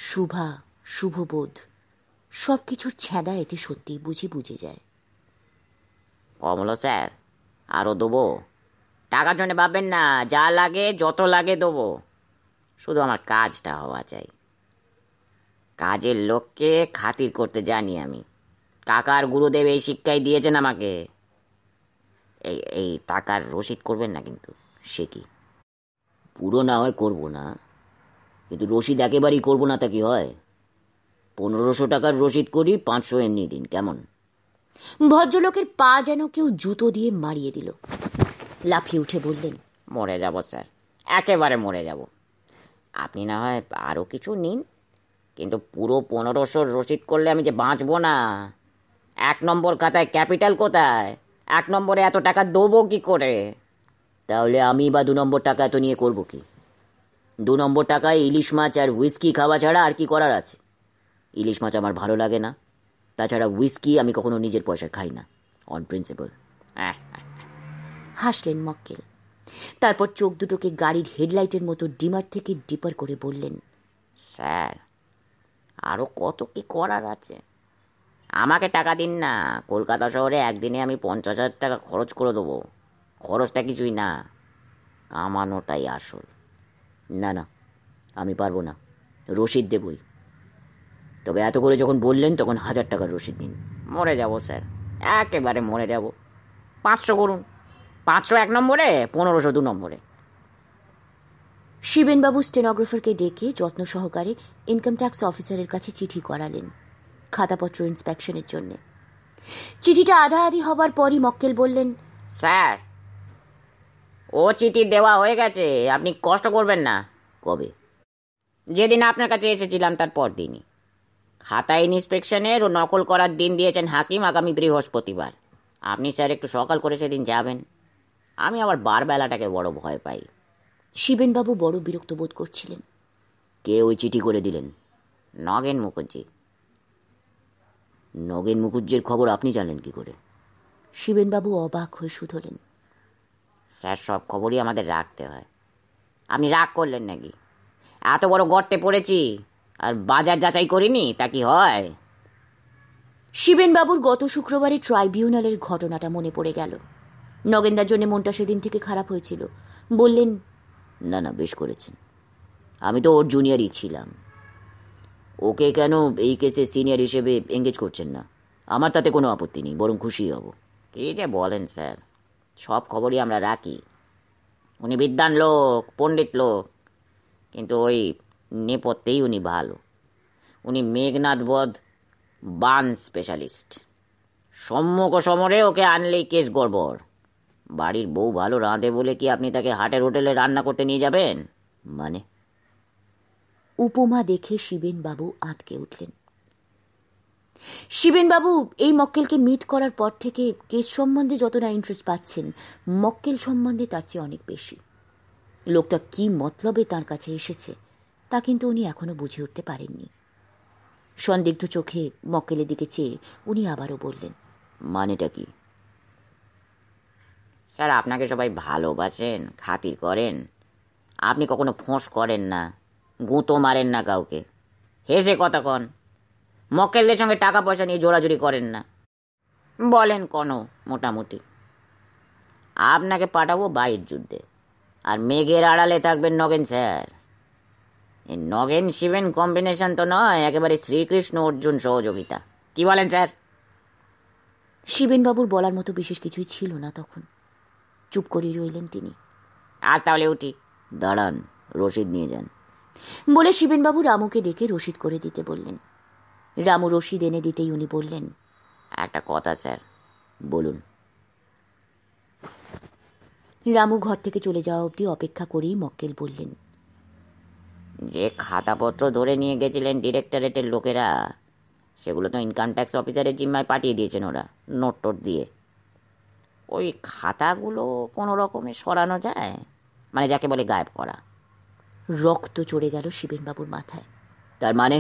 শুভা শুভবোধ সব কিছুর ছ্যাঁদা এতে সত্যি বুঝি বুঝে যায় কমলা স্যার আরও দেবো টাকার জন্য ভাববেন না যা লাগে যত লাগে দেবো শুধু আমার কাজটা হওয়া চাই কাজের লোককে খাতির করতে জানি আমি কাকার গুরুদেব এই শিক্ষাই দিয়েছেন আমাকে এই এই টাকার রসিদ করবেন না কিন্তু সে কি পুরো না হয় করবো না কিন্তু রসিদ একেবারেই করবো না তা কি হয় পনেরোশো টাকার রসিদ করি পাঁচশো এমনি দিন কেমন ভদ্রলোকের পা যেন কেউ জুতো দিয়ে মারিয়ে দিল লাফিয়ে উঠে বললেন মরে যাব স্যার একেবারে মরে যাব আপনি না হয় আরও কিছু নিন কিন্তু পুরো পনেরোশোর রসিদ করলে আমি যে বাঁচবো না এক নম্বর খাতায় ক্যাপিটাল কোথায় এক নম্বরে এত টাকা দেবো কী করে তাহলে আমি বা দু নম্বর টাকা এত নিয়ে করবো কি দু নম্বর টাকায় ইলিশ মাছ আর হুইস্কি খাওয়া ছাড়া আর কি করার আছে ইলিশ মাছ আমার ভালো লাগে না তাছাড়া হুইস্কি আমি কখনো নিজের পয়সায় খাই না অন প্রিন্সিপাল হাসলেন মক্কেল তারপর চোখ দুটোকে গাড়ির হেডলাইটের মতো ডিমার থেকে ডিপার করে বললেন স্যার আরও কত কি করার আছে আমাকে টাকা দিন না কলকাতা শহরে একদিনে আমি পঞ্চাশ হাজার টাকা খরচ করে দেবো খরচটা কিছুই না কামানোটাই আসল না না আমি পারবো না রসিদ দেবই তবে এত করে যখন বললেন তখন হাজার টাকার রসিদ দিন মরে যাব স্যার একেবারে মরে যাব পাঁচশো করুন পাঁচশো এক নম্বরে পনেরোশো দু নম্বরে শিবেনবাবু স্টেনোগ্রাফারকে ডেকে যত্ন সহকারে ইনকাম ট্যাক্স অফিসারের কাছে চিঠি করালেন খাতাপত্র ইন্সপেকশনের জন্যে চিঠিটা আধা আধি হবার পরই মক্কেল বললেন স্যার ও চিঠি দেওয়া হয়ে গেছে আপনি কষ্ট করবেন না কবে যেদিন আপনার কাছে এসেছিলাম তার পর দিনই খাতা ইন্সপেকশনের ও নকল করার দিন দিয়েছেন হাকিম আগামী বৃহস্পতিবার আপনি স্যার একটু সকাল করে সেদিন যাবেন আমি আমার বেলাটাকে বড় ভয় পাই শিবেনবাবু বড় বিরক্ত বোধ করছিলেন কে ওই চিঠি করে দিলেন নগেন মুখুজ্জি নগেন মুখুজ্জির খবর আপনি জানলেন কি করে শিবেনবাবু অবাক হয়ে শুধলেন স্যার সব খবরই আমাদের রাখতে হয় আপনি রাগ করলেন নাকি এত বড় গর্তে পড়েছি আর বাজার যাচাই করিনি তা কি হয় শিবেনবাবুর গত শুক্রবারে ট্রাইব্যুনালের ঘটনাটা মনে পড়ে গেল নগেন্দার জন্য মনটা সেদিন থেকে খারাপ হয়েছিল বললেন না না বেশ করেছেন আমি তো ওর জুনিয়রই ছিলাম ওকে কেন এই কেসে সিনিয়র হিসেবে এঙ্গেজ করছেন না আমার তাতে কোনো আপত্তি নেই বরং খুশি হব কে যে বলেন স্যার সব খবরই আমরা রাখি উনি বিদ্যান লোক পণ্ডিত লোক কিন্তু ওই নেপথ্যেই উনি ভালো উনি মেঘনাথ বধ বান স্পেশালিস্ট সম্মুখ সমরে ওকে আনলেই কেস গড়বড় বাড়ির বউ ভালো রাঁধে বলে কি আপনি তাকে হাটের হোটেলে রান্না করতে নিয়ে যাবেন মানে উপমা দেখে শিবেন বাবু আঁতকে উঠলেন শিবেনবাবু এই মক্কেলকে মিট করার পর থেকে কেস সম্বন্ধে যতটা ইন্টারেস্ট পাচ্ছেন মক্কেল সম্বন্ধে তার চেয়ে অনেক বেশি লোকটা কি মতলবে তার কাছে এসেছে তা কিন্তু উনি এখনো বুঝে উঠতে পারেননি সন্দিগ্ধ চোখে মক্কেলের দিকে চেয়ে উনি আবারও বললেন মানেটা কি স্যার আপনাকে সবাই ভালোবাসেন খাতির করেন আপনি কখনো ফোঁস করেন না গুঁতো মারেন না কাউকে হেসে কথা কন মক্কেলদের সঙ্গে টাকা পয়সা নিয়ে জোড়াজুড়ি করেন না বলেন কন মোটামুটি আপনাকে পাঠাবো বাইর যুদ্ধে আর মেঘের আড়ালে থাকবেন নগেন স্যার এই নগেন শিবেন কম্বিনেশন তো নয় একেবারে শ্রীকৃষ্ণ অর্জুন সহযোগিতা কি বলেন স্যার শিবেনবাবুর বলার মতো বিশেষ কিছুই ছিল না তখন চুপ করিয়ে রইলেন তিনি আজ তাহলে উঠি দাঁড়ান রশিদ নিয়ে যান বলে শিবেনবাবু রামুকে ডেকে রশিদ করে দিতে বললেন রামু রশিদ এনে দিতেই উনি বললেন একটা কথা স্যার বলুন রামু ঘর থেকে চলে যাওয়া অবধি অপেক্ষা করেই মক্কেল বললেন যে খাতাপত্র ধরে নিয়ে গেছিলেন ডিরেক্টরেটের লোকেরা সেগুলো তো ইনকাম ট্যাক্স অফিসারের জিম্মায় পাঠিয়ে দিয়েছেন ওরা নোট টোট দিয়ে ওই খাতাগুলো কোনো রকমে সরানো যায় মানে যাকে বলে গায়েব করা রক্ত চড়ে গেল শিবেনবাবুর মাথায় তার মানে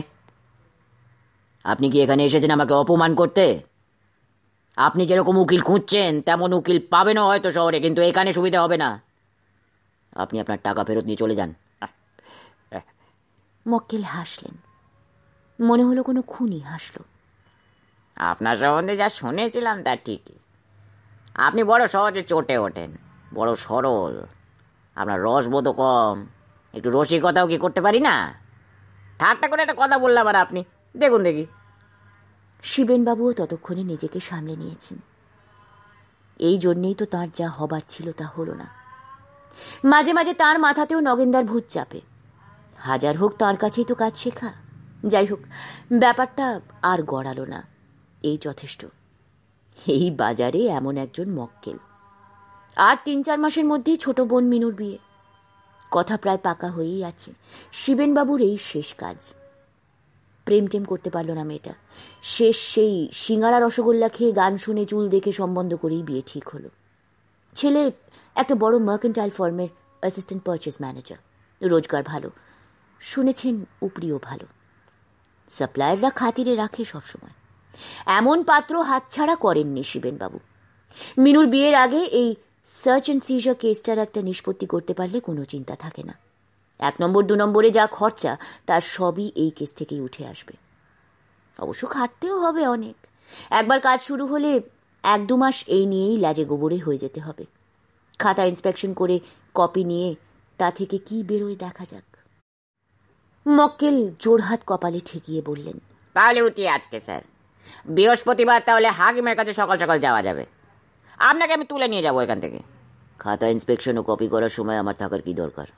আপনি কি এখানে এসেছেন আমাকে অপমান করতে আপনি যেরকম উকিল খুঁজছেন তেমন উকিল পাবেনও হয়তো শহরে কিন্তু এখানে সুবিধা হবে না আপনি আপনার টাকা ফেরত নিয়ে চলে যান মক্কেল হাসলেন মনে হলো কোনো খুনি হাসলো আপনার সম্বন্ধে যা শুনেছিলাম তা ঠিকই আপনি বড় সহজে চটে ওঠেন বড় সরল আপনার রসবোধ কম একটু রসিকতাও কি করতে পারি না ঠাট্টা করে একটা কথা বললাম আর আপনি দেখুন দেখি শিবেনবাবুও ততক্ষণে নিজেকে সামলে নিয়েছেন এই জন্যেই তো তার যা হবার ছিল তা হলো না মাঝে মাঝে তার মাথাতেও নগেন্দার ভূত চাপে হাজার হোক তার কাছেই তো কাজ শেখা যাই হোক ব্যাপারটা আর গড়ালো না এই যথেষ্ট এই বাজারে এমন একজন মক্কেল আর তিন চার মাসের মধ্যেই ছোট বোন মিনুর বিয়ে কথা প্রায় পাকা হয়েই আছে শিবেনবাবুর এই শেষ কাজ প্রেম টেম করতে পারল না মেয়েটা শেষ সেই সিঙ্গারা রসগোল্লা খেয়ে গান শুনে চুল দেখে সম্বন্ধ করেই বিয়ে ঠিক হলো ছেলে একটা বড় মার্কেন্টাইল ফার্মের অ্যাসিস্ট্যান্ট পারচেস ম্যানেজার রোজগার ভালো শুনেছেন উপরিও ভালো সাপ্লায়াররা খাতিরে রাখে সবসময় এমন পাত্র হাতছাড়া করেননি শিবেনবাবু মিনুর বিয়ের আগে এই সার্চ অ্যান্ড সিজার কেসটার একটা নিষ্পত্তি করতে পারলে কোনো চিন্তা থাকে না এক নম্বর দু নম্বরে যা খরচা তার সবই এই কেস থেকেই উঠে আসবে অবশ্য খাটতেও হবে অনেক একবার কাজ শুরু হলে এক দু মাস এই নিয়েই লাজে গোবরে হয়ে যেতে হবে খাতা ইন্সপেকশন করে কপি নিয়ে তা থেকে কি বেরোয় দেখা যাক মক্কেল জোরহাত কপালে ঠেকিয়ে বললেন তাহলে উঠি আজকে স্যার বৃহস্পতিবার তাহলে হাকিমের কাছে সকাল সকাল যাওয়া যাবে আপনাকে আমি তুলে নিয়ে যাবো এখান থেকে খাতা ইন্সপেকশন ও কপি করার সময় আমার থাকার কি দরকার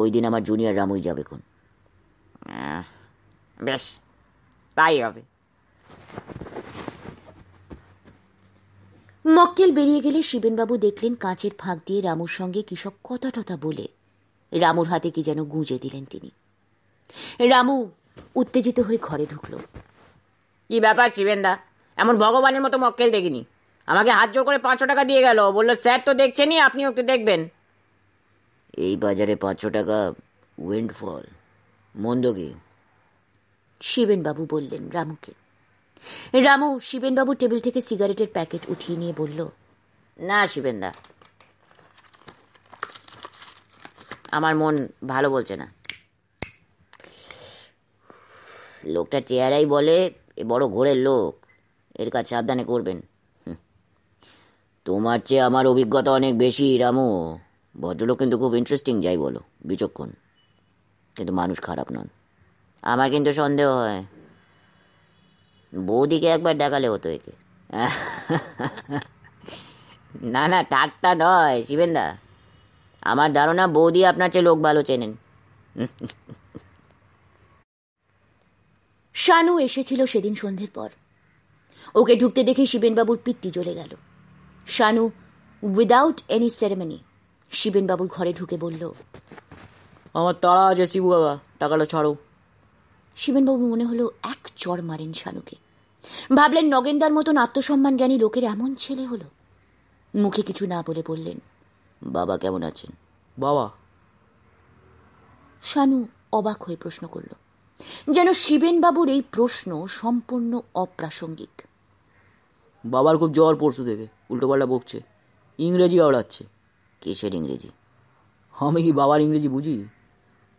ওই দিন আমার জুনিয়র রামুই যাবে কোন বেশ তাই হবে মক্কেল বেরিয়ে গেলে শিবেনবাবু দেখলেন কাঁচের ফাঁক দিয়ে রামুর সঙ্গে কিসব কথা টথা বলে রামুর হাতে কি যেন গুঁজে দিলেন তিনি রামু উত্তেজিত হয়ে ঘরে ঢুকল কি ব্যাপার শিবেন্দা এমন ভগবানের মতো মক্কেল দেখিনি আমাকে হাত জোর করে পাঁচশো টাকা দিয়ে গেল বললো স্যার তো দেখছেনই আপনিও একটু দেখবেন এই বাজারে পাঁচশো টাকা উইন্ডফল মন্দ কি শিবেনবাবু বললেন রামুকে রামু শিবেনবাবু টেবিল থেকে সিগারেটের প্যাকেট উঠিয়ে নিয়ে বলল না শিবেনদা আমার মন ভালো বলছে না লোকটা চেয়ারাই বলে এ বড় ঘোরের লোক এর কাজ সাবধানে করবেন তোমার চেয়ে আমার অভিজ্ঞতা অনেক বেশি রামু ভদ্রলোক কিন্তু খুব ইন্টারেস্টিং যাই বলো বিচক্ষণ কিন্তু মানুষ খারাপ নন আমার কিন্তু সন্দেহ হয় বৌদিকে একবার দেখালে হতো একে না না টাটটা নয় শিবেন্দা আমার ধারণা বৌদি আপনার চেয়ে লোক ভালো চেনেন শানু এসেছিল সেদিন সন্ধ্যের পর ওকে ঢুকতে দেখে শিবেনবাবুর পিত্তি জ্বলে গেল শানু উইদাউট এনি সেরেমনি শিবেনবাবুর ঘরে ঢুকে বলল আমার তাড়া আছে শিবু বাবা টাকাটা ছাড়ো শিবেনবাবু মনে হলো এক চড় মারেন শানুকে ভাবলেন নগেন্দার মতন আত্মসম্মান জ্ঞানী লোকের এমন ছেলে হলো মুখে কিছু না বলে বললেন বাবা কেমন আছেন বাবা শানু অবাক হয়ে প্রশ্ন করলো যেন শিবেনবাবুর এই প্রশ্ন সম্পূর্ণ অপ্রাসঙ্গিক বাবার খুব জ্বর পরশু থেকে উল্টোপাল্টা বকছে ইংরেজি আওড়াচ্ছে কেসের ইংরেজি আমি কি বাবার ইংরেজি বুঝি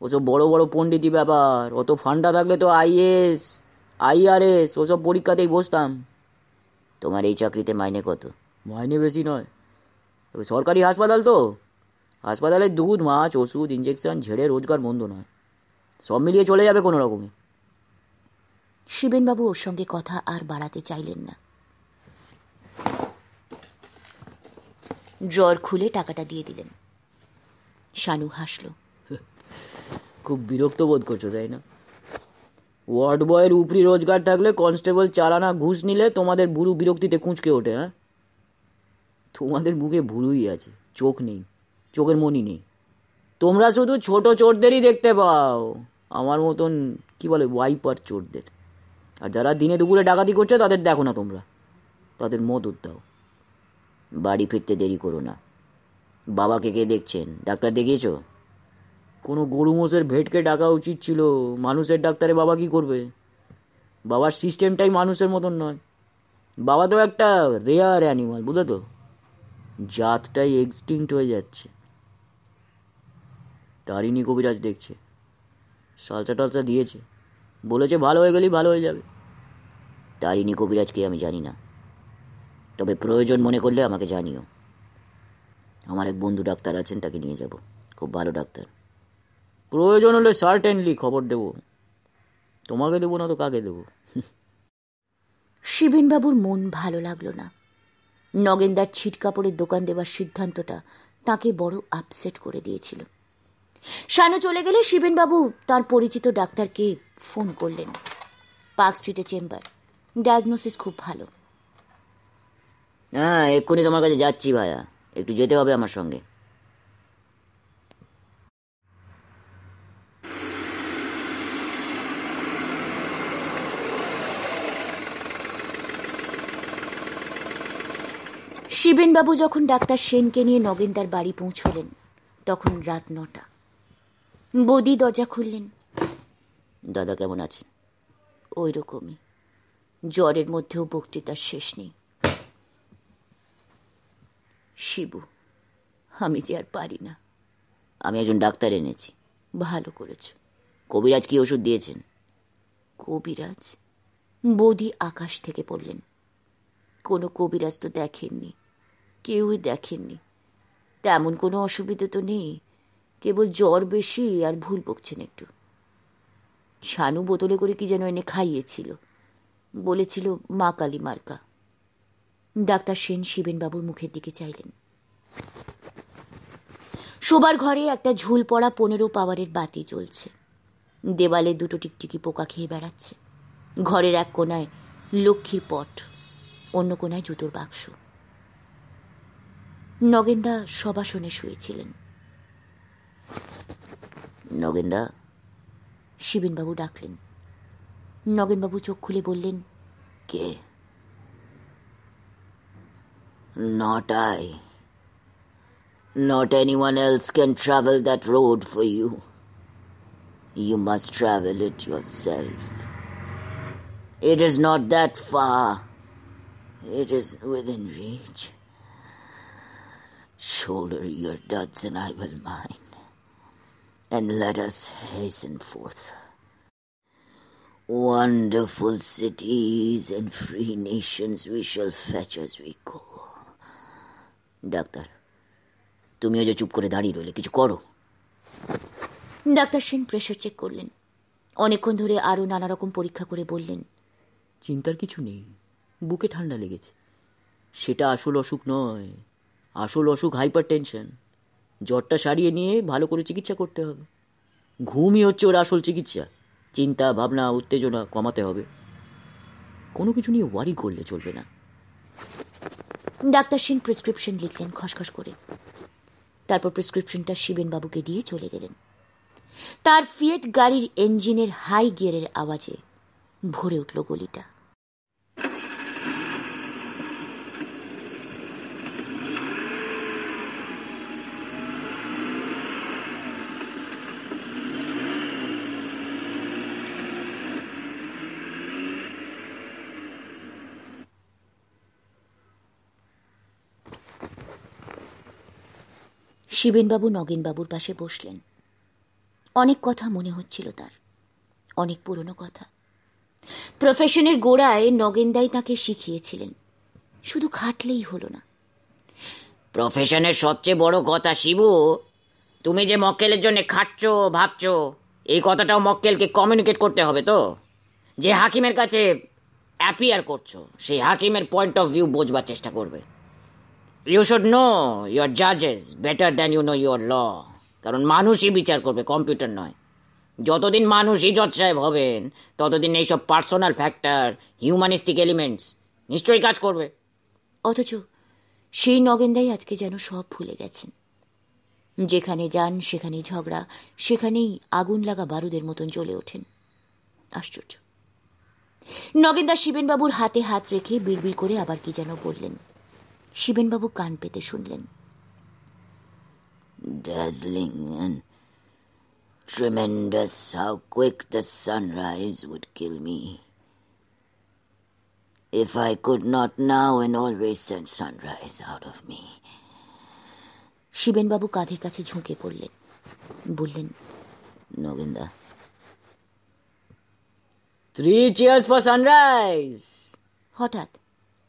ওসব বড় বড় পণ্ডিতি ব্যাপার অত ফান্ডা থাকলে তো আইএস আইআরএস ওসব পরীক্ষাতেই বসতাম তোমার এই চাকরিতে মাইনে কত মাইনে বেশি নয় তবে সরকারি হাসপাতাল তো হাসপাতালে দুধ মাছ ওষুধ ইঞ্জেকশন ঝেড়ে রোজগার মন্দ নয় সব মিলিয়ে চলে যাবে কোনো রকমে শিবেনবাবু ওর সঙ্গে কথা আর বাড়াতে চাইলেন না জ্বর খুলে টাকাটা দিয়ে দিলেন শানু হাসল খুব বিরক্ত বোধ করছো তাই না ওয়ার্ড বয়ের উপরি রোজগার থাকলে কনস্টেবল চালানা ঘুষ নিলে তোমাদের ভুরু বিরক্তিতে কুঁচকে ওঠে হ্যাঁ তোমাদের বুকে ভুরুই আছে চোখ নেই চোখের মনি নেই তোমরা শুধু ছোট চোরদেরই দেখতে পাও আমার মতন কি বলে ওয়াইপার চোরদের আর যারা দিনে দুপুরে ডাকাতি করছে তাদের দেখো না তোমরা তাদের মদত দাও বাড়ি ফিরতে দেরি করো না বাবাকে কে দেখছেন ডাক্তার দেখিয়েছ কোনো গরু মোষের ভেটকে ডাকা উচিত ছিল মানুষের ডাক্তারে বাবা কি করবে বাবার সিস্টেমটাই মানুষের মতন নয় বাবা তো একটা রেয়ার অ্যানিমাল বুঝলে তো জাতটাই এক্সটিংক্ট হয়ে যাচ্ছে তারিনি কবিরাজ দেখছে সালসা টালসা দিয়েছে বলেছে ভালো হয়ে গেলেই ভালো হয়ে যাবে তারিনি কবিরাজকে আমি জানি না তবে প্রয়োজন মনে করলে আমাকে জানিও আমার এক বন্ধু ডাক্তার আছেন তাকে নিয়ে যাব খুব ভালো ডাক্তার প্রয়োজন হলে সার্টেনলি খবর দেব তোমাকে দেবো না তো কাকে দেবো শিবেনবাবুর মন ভালো লাগলো না নগেনদার ছিট কাপড়ের দোকান দেওয়ার সিদ্ধান্তটা তাকে বড় আপসেট করে দিয়েছিল সানু চলে গেলে শিবেনবাবু তার পরিচিত ডাক্তারকে ফোন করলেন পার্ক স্ট্রিটে চেম্বার ডায়াগনোসিস খুব ভালো হ্যাঁ এক্ষুনি তোমার কাছে যাচ্ছি ভায়া একটু যেতে হবে আমার সঙ্গে শিবেনবাবু যখন ডাক্তার সেনকে নিয়ে নগেন্দার বাড়ি পৌঁছলেন তখন রাত নটা বৌদি দরজা খুললেন দাদা কেমন আছেন ওই রকমই জ্বরের মধ্যেও বক্তৃতার শেষ নেই শিবু আমি যে আর পারি না আমি একজন ডাক্তার এনেছি ভালো করেছ কবিরাজ কি ওষুধ দিয়েছেন কবিরাজ বৌদি আকাশ থেকে পড়লেন কোনো কবিরাজ তো দেখেননি কেউই দেখেননি তেমন কোনো অসুবিধা তো নেই কেবল জ্বর বেশি আর ভুল বকছেন একটু শানু বোতলে করে কি যেন এনে খাইয়েছিল বলেছিল মা কালী মার্কা ডাক্তার সেন শিবেনবাবুর মুখের দিকে চাইলেন শোবার ঘরে একটা ঝুল পড়া পনেরো পাওয়ারের বাতি জ্বলছে দেওয়ালে দুটো টিকটিকি পোকা খেয়ে বেড়াচ্ছে ঘরের এক কোনায় লক্ষ্মীর পট অন্য কোনায় জুতোর বাক্স নগেন্দা সবাসনে শুয়েছিলেন নগেনদা শিবিনবাবু ডাকলেন নগেনবাবু চোখ খুলে বললেন কে Not I. Not anyone else can travel that road for you. You must travel it yourself. It is not that far. It is within reach. Shoulder your duds and I will mine. and let us hasten forth. Wonderful cities and free nations we shall fetch as we go. ডাক্তার তুমিও যে চুপ করে দাঁড়িয়ে রইলে কিছু করো doctor Sen pressure check করলেন অনেকক্ষণ ধরে আরও নানা রকম পরীক্ষা করে বললেন চিন্তার কিছু নেই বুকে ঠান্ডা লেগেছে সেটা আসল অসুখ নয় আসল অসুখ হাইপার টেনশন জ্বরটা সারিয়ে নিয়ে ভালো করে চিকিৎসা করতে হবে ঘুমই হচ্ছে ওর আসল চিকিৎসা চিন্তা ভাবনা উত্তেজনা কমাতে হবে কোনো কিছু নিয়ে ওয়ারি করলে চলবে না ডাক্তার সেন প্রেসক্রিপশন লিখলেন খসখস করে তারপর প্রেসক্রিপশনটা শিবেনবাবুকে দিয়ে চলে গেলেন তার ফিয়েট গাড়ির ইঞ্জিনের হাই গিয়ারের আওয়াজে ভরে উঠল গলিটা শিবেনবাবু নগেনবাবুর পাশে বসলেন অনেক কথা মনে হচ্ছিল তার অনেক পুরনো কথা প্রফেশনের গোড়ায় নগেনদাই তাকে শিখিয়েছিলেন শুধু খাটলেই হলো না প্রফেশনের সবচেয়ে বড় কথা শিবু তুমি যে মক্কেলের জন্য খাটছ ভাবছ এই কথাটাও মক্কেলকে কমিউনিকেট করতে হবে তো যে হাকিমের কাছে অ্যাপিয়ার করছো সেই হাকিমের পয়েন্ট অফ ভিউ বোঝবার চেষ্টা করবে ইউ শুড নো ইয়োর জাজেস better than you know your law কারণ মানুষই বিচার করবে কম্পিউটার নয় যতদিন মানুষই জজ সাহেব হবেন ততদিন এইসব পার্সোনাল ফ্যাক্টর হিউম্যানিস্টিক এলিমেন্টস নিশ্চয়ই কাজ করবে অথচ সেই নগেন্দাই আজকে যেন সব ভুলে গেছেন যেখানে যান সেখানেই ঝগড়া সেখানেই আগুন লাগা বারুদের মতন চলে ওঠেন আশ্চর্য নগেন্দা শিবেনবাবুর হাতে হাত রেখে বিড়বিড় করে আবার কি যেন বললেন শিবেনবাবু কান পেতে শুনলেন dazzling tremendous quick the sunrise would kill me if I could not now and always send sunrise out of শিবেনবাবু কাঁধের কাছে ঝুঁকে পড়লেন বললেন নগেন্দা থ্রি চেয়ার্স ফর সানরাইজ হঠাৎ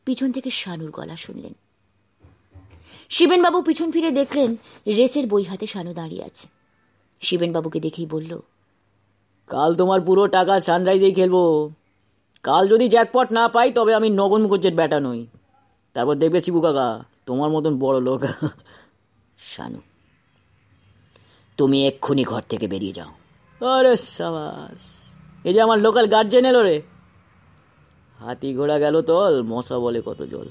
পিছন থেকে শানুর গলা শুনলেন শিবেনবাবু পিছন ফিরে দেখলেন রেসের বই হাতে শানু দাঁড়িয়ে আছে শিবেনবাবুকে দেখেই বলল কাল তোমার পুরো টাকা সানরাইজেই খেলবো কাল যদি জ্যাকপট না পাই তবে আমি নগন মুখোজ্জের ব্যাটা নই তারপর দেখবে শিবু কাকা তোমার মতন বড় লোক শানু তুমি এক্ষুনি ঘর থেকে বেরিয়ে যাও আরে সাবাস এই যে আমার লোকাল গার্জেন এলো রে হাতি ঘোড়া গেল তল মশা বলে কত জল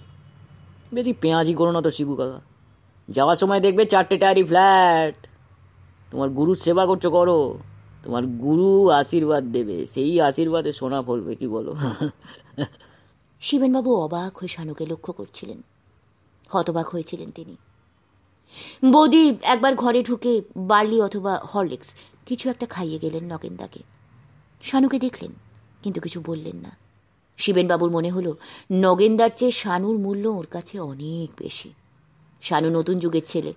বেশি পেঁয়াজি করো না তো শিবু কাকা যাওয়ার সময় দেখবে চারটে টায়ারি ফ্ল্যাট তোমার গুরুর সেবা করছো করো তোমার গুরু আশীর্বাদ দেবে সেই আশীর্বাদে সোনা ফলবে কি বলো শিবেনবাবু অবাক হয়ে শানুকে লক্ষ্য করছিলেন হতবাক হয়েছিলেন তিনি বৌদি একবার ঘরে ঢুকে বার্লি অথবা হরলিক্স কিছু একটা খাইয়ে গেলেন নগেন্দাকে শানুকে দেখলেন কিন্তু কিছু বললেন না শিবেনবাবুর মনে হলো নগেনদার চেয়ে শানুর মূল্য ওর কাছে অনেক বেশি শানু নতুন যুগের ছেলে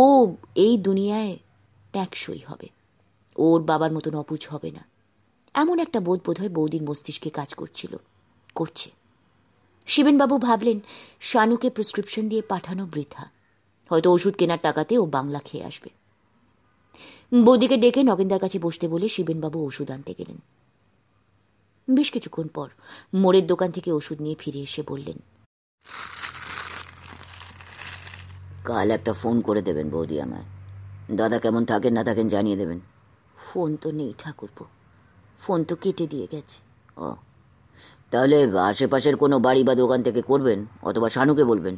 ও এই দুনিয়ায় ট্যাকসই হবে ওর বাবার মতন অপুজ হবে না এমন একটা বোধ বোধ হয় বৌদির মস্তিষ্কে কাজ করছিল করছে শিবেনবাবু ভাবলেন শানুকে প্রেসক্রিপশন দিয়ে পাঠানো বৃথা হয়তো ওষুধ কেনার টাকাতে ও বাংলা খেয়ে আসবে বৌদিকে ডেকে নগেনদার কাছে বসতে বলে শিবেনবাবু ওষুধ আনতে গেলেন বেশ কিছুক্ষণ পর মোড়ের দোকান থেকে ওষুধ নিয়ে ফিরে এসে বললেন কাল একটা ফোন করে দেবেন বৌদি আমায় দাদা কেমন থাকেন না থাকেন জানিয়ে দেবেন ফোন তো নেই ঠাকুরপো ফোন তো কেটে দিয়ে গেছে ও তাহলে আশেপাশের কোনো বাড়ি বা দোকান থেকে করবেন অথবা শানুকে বলবেন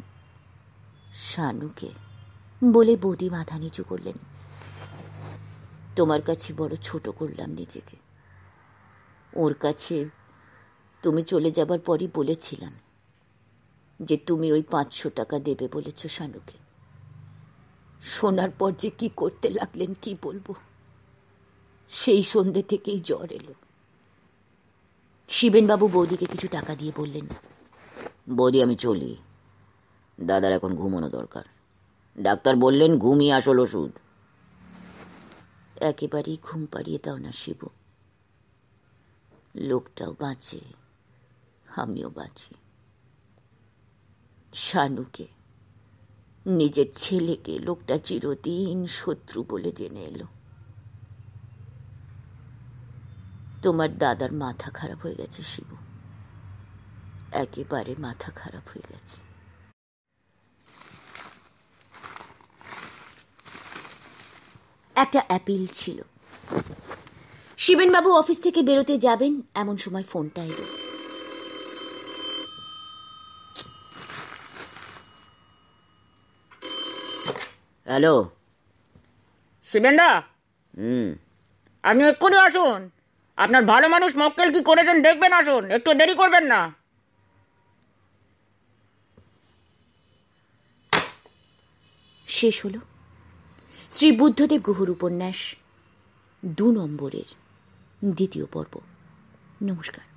শানুকে বলে বৌদি মাথা নিচু করলেন তোমার কাছে বড় ছোট করলাম নিজেকে ওর কাছে তুমি চলে যাবার পরই বলেছিলাম যে তুমি ওই পাঁচশো টাকা দেবে বলেছ শানুকে শোনার পর যে কি করতে লাগলেন কি বলবো সেই সন্ধে থেকেই জ্বর এলো শিবেনবাবু বৌদিকে কিছু টাকা দিয়ে বললেন বৌদি আমি চলি দাদার এখন ঘুমানো দরকার ডাক্তার বললেন ঘুমিয়ে আসল ওষুধ একেবারেই ঘুম পাড়িয়ে দাও না শিবু লোকটাও বাঁচে আমিও বাঁচি শানুকে নিজের ছেলেকে লোকটা চিরদিন শত্রু বলে জেনে এলো তোমার দাদার মাথা খারাপ হয়ে গেছে শিবু একেবারে মাথা খারাপ হয়ে গেছে একটা অ্যাপিল ছিল শিবেনবাবু অফিস থেকে বেরোতে যাবেন এমন সময় ফোনটা এলো হ্যালো শিবেনদা হুম আপনি এক্ষুনি আসুন আপনার ভালো মানুষ মক্কেল কি করেছেন দেখবেন আসুন একটু দেরি করবেন না শেষ হলো শ্রী বুদ্ধদেব গুহর উপন্যাস দু নম্বরের দ্বিতীয় পর্ব নমস্কার